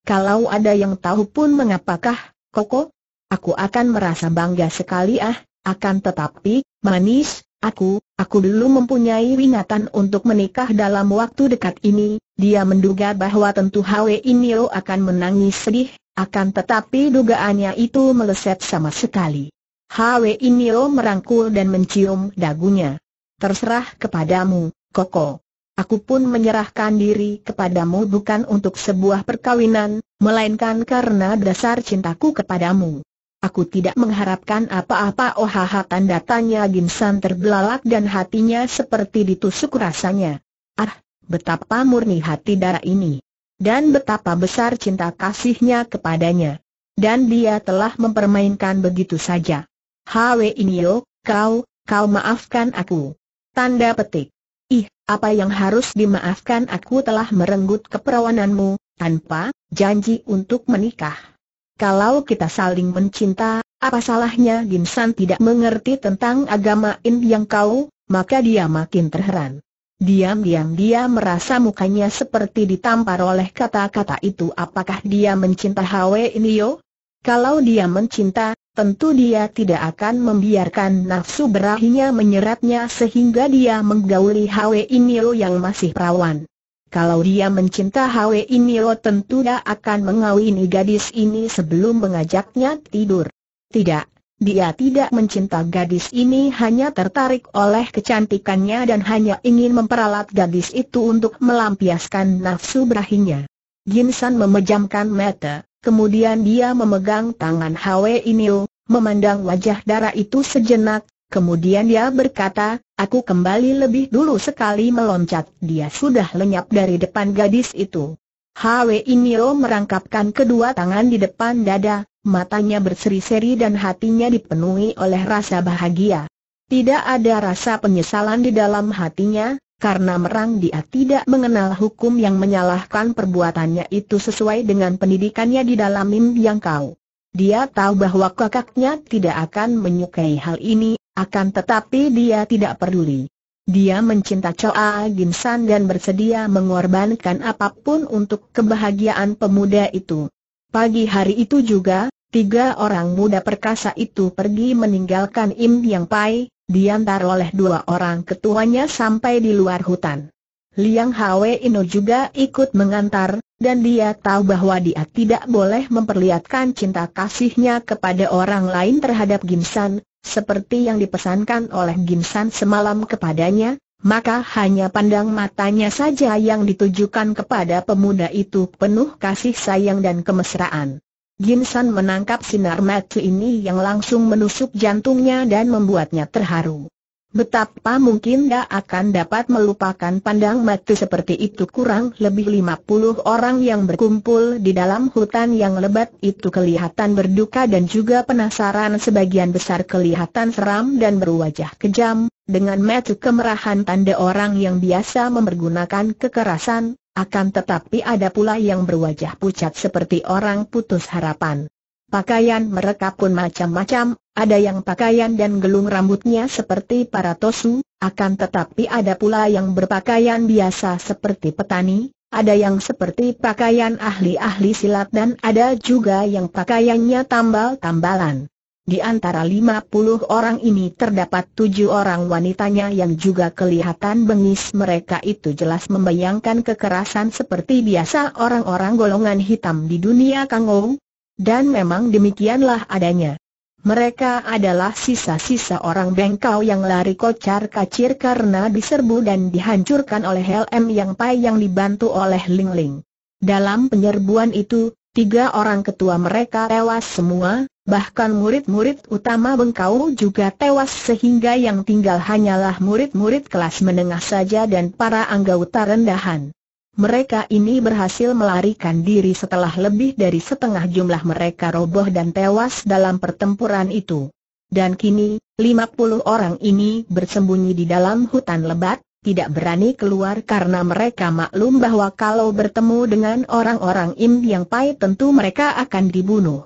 Kalau ada yang tahu pun mengapakah, Koko? Aku akan merasa bangga sekali ah, akan tetapi, manis, aku, Aku belum mempunyai ingatan untuk menikah dalam waktu dekat ini, dia menduga bahwa tentu Hwe Inio akan menangis sedih, akan tetapi dugaannya itu meleset sama sekali. Hwe Inio merangkul dan mencium dagunya. Terserah kepadamu, Koko. Aku pun menyerahkan diri kepadamu bukan untuk sebuah perkawinan, melainkan karena dasar cintaku kepadamu. Aku tidak mengharapkan apa-apa oh haha tanda tanya Ginsan terbelalak dan hatinya seperti ditusuk rasanya. Ah, betapa murni hati darah ini. Dan betapa besar cinta kasihnya kepadanya. Dan dia telah mempermainkan begitu saja. Hwe Inyo, kau, kau maafkan aku. Tanda petik. Ih, apa yang harus dimaafkan aku telah merenggut keperawananmu, tanpa janji untuk menikah. Kalau kita saling mencinta, apa salahnya Ginsan tidak mengerti tentang agama In yang kau, maka dia makin terheran. Diam-diam dia merasa mukanya seperti ditampar oleh kata-kata itu apakah dia mencinta Hwe Inyo? Kalau dia mencinta, tentu dia tidak akan membiarkan nafsu berahinya menyeratnya sehingga dia menggauli Hwe Inyo yang masih perawan. Kalau dia mencinta ini Inio tentu dia akan mengawini gadis ini sebelum mengajaknya tidur. Tidak, dia tidak mencinta gadis ini hanya tertarik oleh kecantikannya dan hanya ingin memperalat gadis itu untuk melampiaskan nafsu berahinya. Ginsan memejamkan mata, kemudian dia memegang tangan Hwe Inio, memandang wajah darah itu sejenak, Kemudian dia berkata, aku kembali lebih dulu sekali meloncat. Dia sudah lenyap dari depan gadis itu. Hwe Iniro merangkapkan kedua tangan di depan dada, matanya berseri-seri dan hatinya dipenuhi oleh rasa bahagia. Tidak ada rasa penyesalan di dalam hatinya, karena merang dia tidak mengenal hukum yang menyalahkan perbuatannya itu sesuai dengan pendidikannya di dalam Im Yang Kau. Dia tahu bahwa kakaknya tidak akan menyukai hal ini, akan tetapi dia tidak peduli. Dia mencinta Choa San dan bersedia mengorbankan apapun untuk kebahagiaan pemuda itu. Pagi hari itu juga, tiga orang muda perkasa itu pergi meninggalkan Im Yang Pai, diantar oleh dua orang ketuanya sampai di luar hutan. Liang Hwe Ino juga ikut mengantar, dan dia tahu bahwa dia tidak boleh memperlihatkan cinta kasihnya kepada orang lain terhadap Gimsan, seperti yang dipesankan oleh Gimsan semalam kepadanya, maka hanya pandang matanya saja yang ditujukan kepada pemuda itu penuh kasih sayang dan kemesraan. Gimsan menangkap sinar mata ini yang langsung menusuk jantungnya dan membuatnya terharu. Betapa mungkin dia akan dapat melupakan pandang mati seperti itu kurang lebih 50 orang yang berkumpul di dalam hutan yang lebat itu kelihatan berduka dan juga penasaran sebagian besar kelihatan seram dan berwajah kejam, dengan mata kemerahan tanda orang yang biasa mempergunakan kekerasan, akan tetapi ada pula yang berwajah pucat seperti orang putus harapan. Pakaian mereka pun macam-macam, ada yang pakaian dan gelung rambutnya seperti para tosu, akan tetapi ada pula yang berpakaian biasa seperti petani, ada yang seperti pakaian ahli-ahli silat dan ada juga yang pakaiannya tambal-tambalan. Di antara 50 orang ini terdapat tujuh orang wanitanya yang juga kelihatan bengis mereka itu jelas membayangkan kekerasan seperti biasa orang-orang golongan hitam di dunia Kangou. Dan memang demikianlah adanya. Mereka adalah sisa-sisa orang bengkau yang lari kocar kacir karena diserbu dan dihancurkan oleh LM yang pai yang dibantu oleh Ling Ling. Dalam penyerbuan itu, tiga orang ketua mereka tewas semua, bahkan murid-murid utama bengkau juga tewas sehingga yang tinggal hanyalah murid-murid kelas menengah saja dan para anggota rendahan. Mereka ini berhasil melarikan diri setelah lebih dari setengah jumlah mereka roboh dan tewas dalam pertempuran itu. Dan kini, 50 orang ini bersembunyi di dalam hutan lebat, tidak berani keluar karena mereka maklum bahwa kalau bertemu dengan orang-orang Im yang Pai tentu mereka akan dibunuh.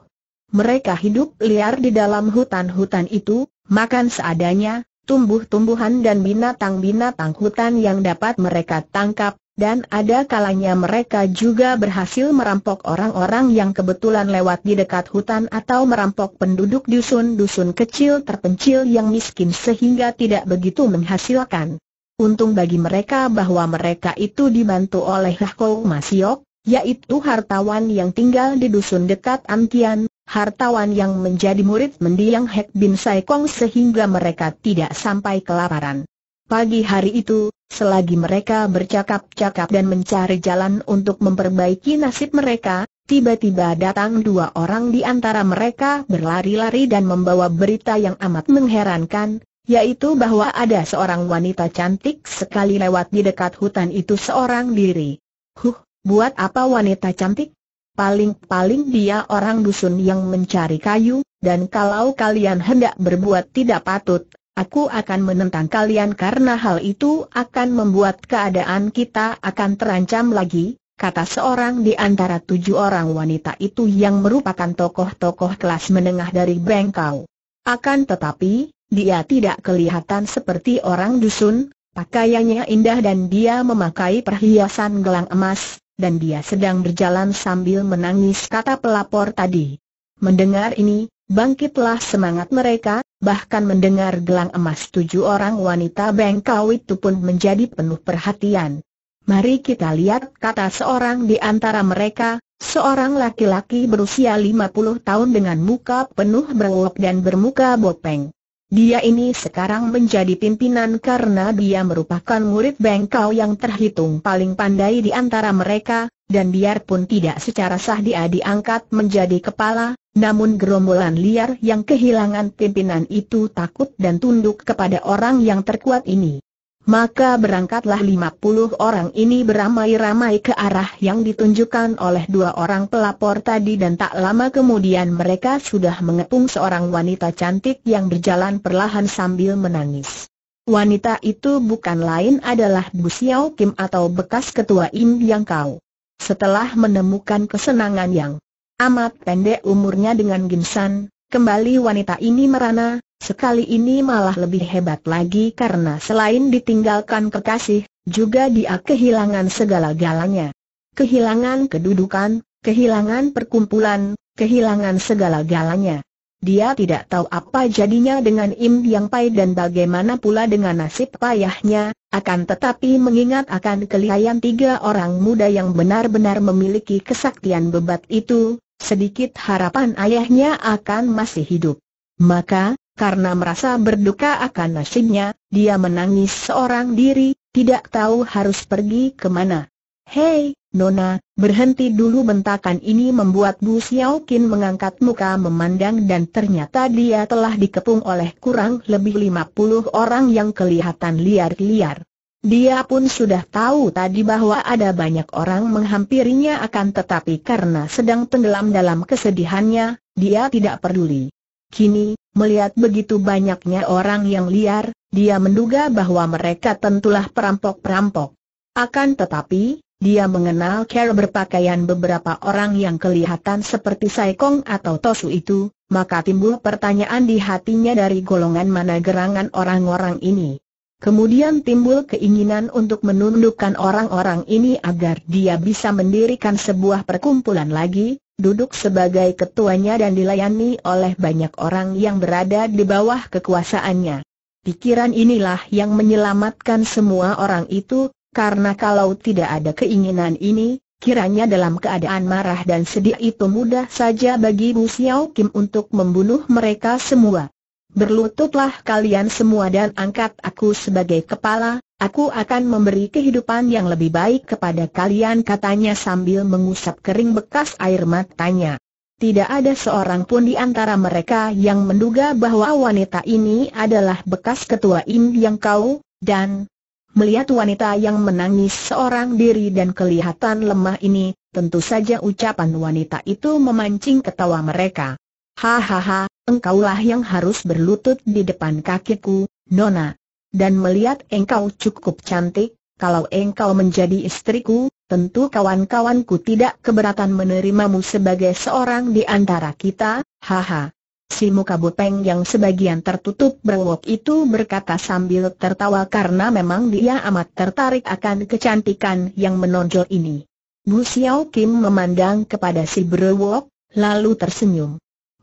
Mereka hidup liar di dalam hutan-hutan itu, makan seadanya, tumbuh-tumbuhan dan binatang-binatang hutan yang dapat mereka tangkap, dan ada kalanya mereka juga berhasil merampok orang-orang yang kebetulan lewat di dekat hutan atau merampok penduduk dusun-dusun kecil terpencil yang miskin sehingga tidak begitu menghasilkan. Untung bagi mereka bahwa mereka itu dibantu oleh Hako Masiok, yaitu hartawan yang tinggal di dusun dekat Antian, hartawan yang menjadi murid mendiang Hek Bin Saikong sehingga mereka tidak sampai kelaparan. Pagi hari itu, selagi mereka bercakap-cakap dan mencari jalan untuk memperbaiki nasib mereka, tiba-tiba datang dua orang di antara mereka berlari-lari dan membawa berita yang amat mengherankan, yaitu bahwa ada seorang wanita cantik sekali lewat di dekat hutan itu seorang diri. Huh, buat apa wanita cantik? Paling-paling dia orang dusun yang mencari kayu, dan kalau kalian hendak berbuat tidak patut, Aku akan menentang kalian karena hal itu akan membuat keadaan kita akan terancam lagi, kata seorang di antara tujuh orang wanita itu yang merupakan tokoh-tokoh kelas menengah dari Bengkau. Akan tetapi, dia tidak kelihatan seperti orang dusun, pakaiannya indah dan dia memakai perhiasan gelang emas, dan dia sedang berjalan sambil menangis kata pelapor tadi. Mendengar ini, Bangkitlah semangat mereka, bahkan mendengar gelang emas tujuh orang wanita bengkau itu pun menjadi penuh perhatian. Mari kita lihat kata seorang di antara mereka, seorang laki-laki berusia 50 tahun dengan muka penuh berwok dan bermuka bopeng. Dia ini sekarang menjadi pimpinan karena dia merupakan murid bengkau yang terhitung paling pandai di antara mereka, dan biarpun tidak secara sah dia diangkat menjadi kepala, namun gerombolan liar yang kehilangan pimpinan itu takut dan tunduk kepada orang yang terkuat ini. Maka berangkatlah 50 orang ini beramai-ramai ke arah yang ditunjukkan oleh dua orang pelapor tadi dan tak lama kemudian mereka sudah mengepung seorang wanita cantik yang berjalan perlahan sambil menangis. Wanita itu bukan lain adalah Bu Xiao Kim atau bekas ketua Im Yang Kau. Setelah menemukan kesenangan yang Amat pendek umurnya dengan Ginsan, kembali wanita ini merana, sekali ini malah lebih hebat lagi karena selain ditinggalkan kekasih, juga dia kehilangan segala-galanya. Kehilangan kedudukan, kehilangan perkumpulan, kehilangan segala-galanya. Dia tidak tahu apa jadinya dengan Im Yang Pai dan bagaimana pula dengan nasib payahnya, akan tetapi mengingat akan kelihayan tiga orang muda yang benar-benar memiliki kesaktian bebat itu, sedikit harapan ayahnya akan masih hidup. Maka, karena merasa berduka akan nasibnya, dia menangis seorang diri, tidak tahu harus pergi ke mana. Hei, Nona, berhenti dulu bentakan ini membuat Bu Xiaoqin mengangkat muka memandang dan ternyata dia telah dikepung oleh kurang lebih 50 orang yang kelihatan liar-liar. Dia pun sudah tahu tadi bahwa ada banyak orang menghampirinya akan tetapi karena sedang tenggelam dalam kesedihannya, dia tidak peduli. Kini, melihat begitu banyaknya orang yang liar, dia menduga bahwa mereka tentulah perampok-perampok. Akan tetapi, dia mengenal cara berpakaian beberapa orang yang kelihatan seperti Saikong atau Tosu itu, maka timbul pertanyaan di hatinya dari golongan mana gerangan orang-orang ini. Kemudian timbul keinginan untuk menundukkan orang-orang ini agar dia bisa mendirikan sebuah perkumpulan lagi, duduk sebagai ketuanya dan dilayani oleh banyak orang yang berada di bawah kekuasaannya. Pikiran inilah yang menyelamatkan semua orang itu, karena kalau tidak ada keinginan ini, kiranya dalam keadaan marah dan sedih itu mudah saja bagi Bu Xiao Kim untuk membunuh mereka semua. Berlututlah kalian semua dan angkat aku sebagai kepala, aku akan memberi kehidupan yang lebih baik kepada kalian katanya sambil mengusap kering bekas air matanya. Tidak ada seorang pun di antara mereka yang menduga bahwa wanita ini adalah bekas ketua Im yang kau, dan melihat wanita yang menangis seorang diri dan kelihatan lemah ini, tentu saja ucapan wanita itu memancing ketawa mereka. Hahaha, engkaulah yang harus berlutut di depan kakiku, Nona. Dan melihat engkau cukup cantik, kalau engkau menjadi istriku, tentu kawan-kawanku tidak keberatan menerimamu sebagai seorang di antara kita, haha. Si muka bopeng yang sebagian tertutup berwok itu berkata sambil tertawa karena memang dia amat tertarik akan kecantikan yang menonjol ini. Bu Xiao Kim memandang kepada si berwok, lalu tersenyum.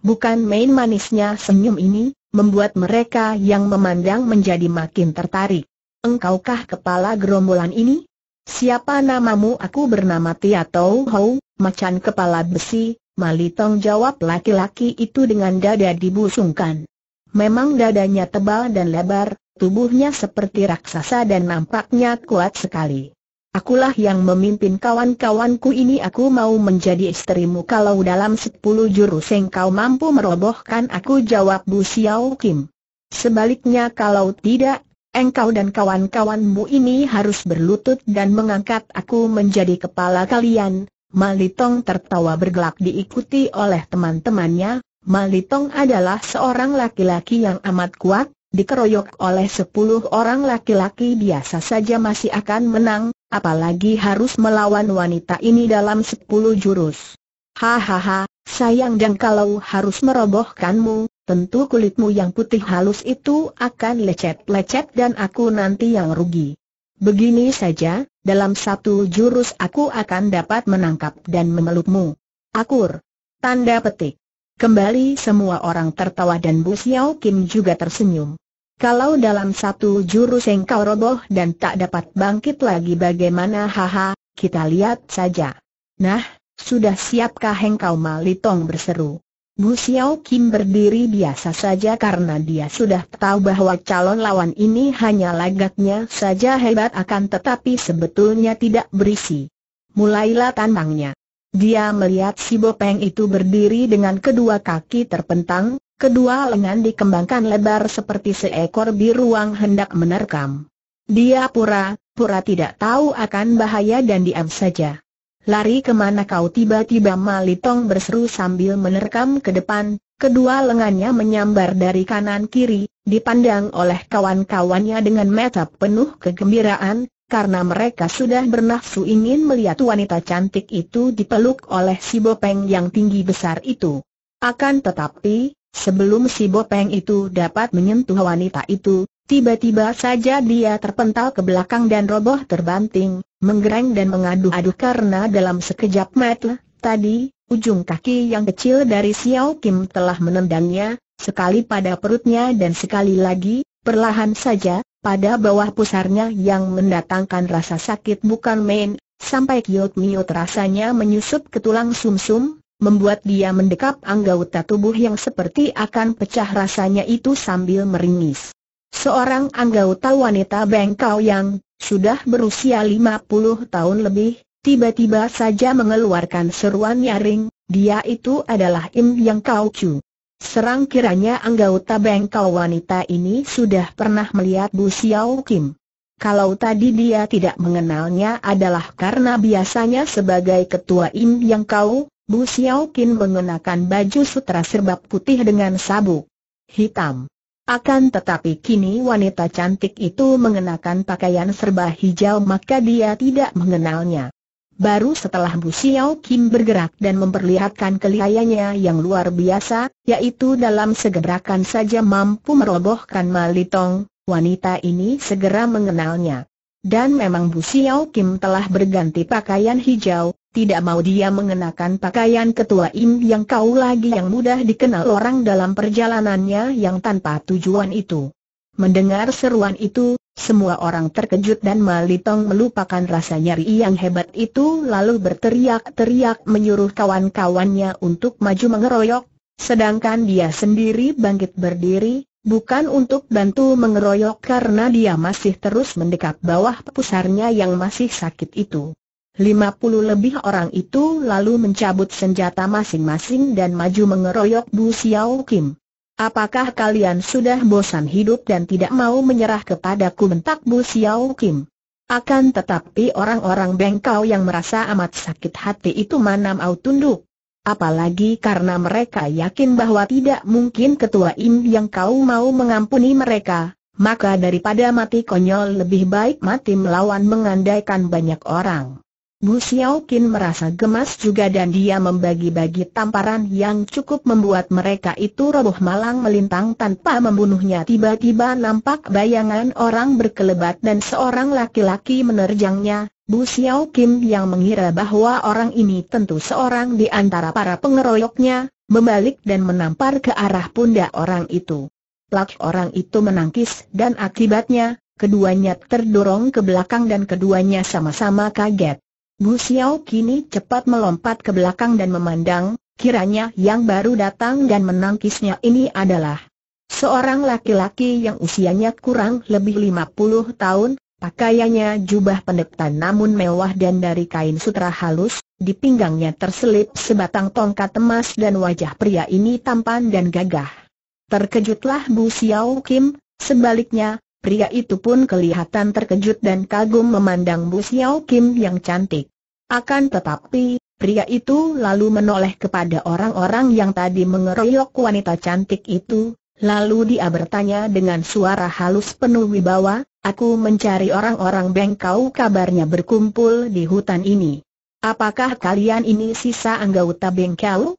Bukan main manisnya senyum ini, membuat mereka yang memandang menjadi makin tertarik. Engkaukah kepala gerombolan ini? Siapa namamu? Aku bernama Tia Tau Hou, macan kepala besi, Malitong jawab laki-laki itu dengan dada dibusungkan. Memang dadanya tebal dan lebar, tubuhnya seperti raksasa dan nampaknya kuat sekali. Akulah yang memimpin kawan-kawanku ini aku mau menjadi istrimu kalau dalam sepuluh jurus kau mampu merobohkan aku jawab Bu Xiao Kim. Sebaliknya kalau tidak, engkau dan kawan-kawanmu ini harus berlutut dan mengangkat aku menjadi kepala kalian. Malitong tertawa bergelak diikuti oleh teman-temannya, Malitong adalah seorang laki-laki yang amat kuat, dikeroyok oleh sepuluh orang laki-laki biasa saja masih akan menang, apalagi harus melawan wanita ini dalam sepuluh jurus. Hahaha, sayang dan kalau harus merobohkanmu, tentu kulitmu yang putih halus itu akan lecet-lecet dan aku nanti yang rugi. Begini saja, dalam satu jurus aku akan dapat menangkap dan memelukmu. Akur. Tanda petik. Kembali semua orang tertawa dan Bu Xiao Kim juga tersenyum. Kalau dalam satu jurus engkau roboh dan tak dapat bangkit lagi bagaimana haha, kita lihat saja. Nah, sudah siapkah engkau Malitong berseru. Bu Xiao Kim berdiri biasa saja karena dia sudah tahu bahwa calon lawan ini hanya lagaknya saja hebat akan tetapi sebetulnya tidak berisi. Mulailah tantangnya. Dia melihat si Bopeng itu berdiri dengan kedua kaki terpentang, Kedua lengan dikembangkan lebar seperti seekor biruang hendak menerkam. Dia pura-pura tidak tahu akan bahaya dan diam saja. Lari kemana kau tiba-tiba Malitong berseru sambil menerkam ke depan, kedua lengannya menyambar dari kanan kiri, dipandang oleh kawan-kawannya dengan mata penuh kegembiraan, karena mereka sudah bernafsu ingin melihat wanita cantik itu dipeluk oleh si bopeng yang tinggi besar itu. Akan tetapi, Sebelum si Bopeng itu dapat menyentuh wanita itu, tiba-tiba saja dia terpental ke belakang dan roboh terbanting, menggereng dan mengadu-adu karena dalam sekejap mata, tadi, ujung kaki yang kecil dari Xiao Kim telah menendangnya, sekali pada perutnya dan sekali lagi, perlahan saja, pada bawah pusarnya yang mendatangkan rasa sakit bukan main, sampai Kiot miot rasanya menyusup ke tulang sumsum, -sum, membuat dia mendekap anggota tubuh yang seperti akan pecah rasanya itu sambil meringis. Seorang anggota wanita bengkau yang sudah berusia 50 tahun lebih, tiba-tiba saja mengeluarkan seruan nyaring, dia itu adalah Im Yang Kau Chu. Serang kiranya anggota bengkau wanita ini sudah pernah melihat Bu Xiao Kim. Kalau tadi dia tidak mengenalnya adalah karena biasanya sebagai ketua Im Yang Kau, Bu Xiaoqin mengenakan baju sutra serbab putih dengan sabuk hitam. Akan tetapi kini wanita cantik itu mengenakan pakaian serba hijau maka dia tidak mengenalnya. Baru setelah Bu Xiao Kim bergerak dan memperlihatkan kelihayanya yang luar biasa, yaitu dalam segerakan saja mampu merobohkan Malitong, wanita ini segera mengenalnya. Dan memang Bu Xiao Kim telah berganti pakaian hijau, tidak mau dia mengenakan pakaian ketua Im yang kau lagi yang mudah dikenal orang dalam perjalanannya yang tanpa tujuan itu. Mendengar seruan itu, semua orang terkejut dan Malitong melupakan rasa nyeri yang hebat itu lalu berteriak-teriak menyuruh kawan-kawannya untuk maju mengeroyok, sedangkan dia sendiri bangkit berdiri, bukan untuk bantu mengeroyok karena dia masih terus mendekat bawah pusarnya yang masih sakit itu. Lima puluh lebih orang itu lalu mencabut senjata masing-masing dan maju mengeroyok Bu Xiao Kim. Apakah kalian sudah bosan hidup dan tidak mau menyerah kepadaku mentak Bu Xiao Kim? Akan tetapi orang-orang bengkau yang merasa amat sakit hati itu manam au tunduk. Apalagi karena mereka yakin bahwa tidak mungkin ketua Im yang kau mau mengampuni mereka, maka daripada mati konyol lebih baik mati melawan mengandaikan banyak orang. Bu Xiao merasa gemas juga dan dia membagi-bagi tamparan yang cukup membuat mereka itu roboh malang melintang tanpa membunuhnya. Tiba-tiba nampak bayangan orang berkelebat dan seorang laki-laki menerjangnya. Bu Xiao Kim yang mengira bahwa orang ini tentu seorang di antara para pengeroyoknya, membalik dan menampar ke arah pundak orang itu. Plak orang itu menangkis dan akibatnya, keduanya terdorong ke belakang dan keduanya sama-sama kaget. Bu Xiao kini cepat melompat ke belakang dan memandang, kiranya yang baru datang dan menangkisnya ini adalah seorang laki-laki yang usianya kurang lebih 50 tahun, pakaiannya jubah pendektan namun mewah dan dari kain sutra halus, di pinggangnya terselip sebatang tongkat emas dan wajah pria ini tampan dan gagah. Terkejutlah Bu Xiao Kim, sebaliknya, pria itu pun kelihatan terkejut dan kagum memandang Bu Xiao Kim yang cantik. Akan tetapi, pria itu lalu menoleh kepada orang-orang yang tadi mengeroyok wanita cantik itu, lalu dia bertanya dengan suara halus penuh wibawa, aku mencari orang-orang bengkau kabarnya berkumpul di hutan ini. Apakah kalian ini sisa anggota bengkau?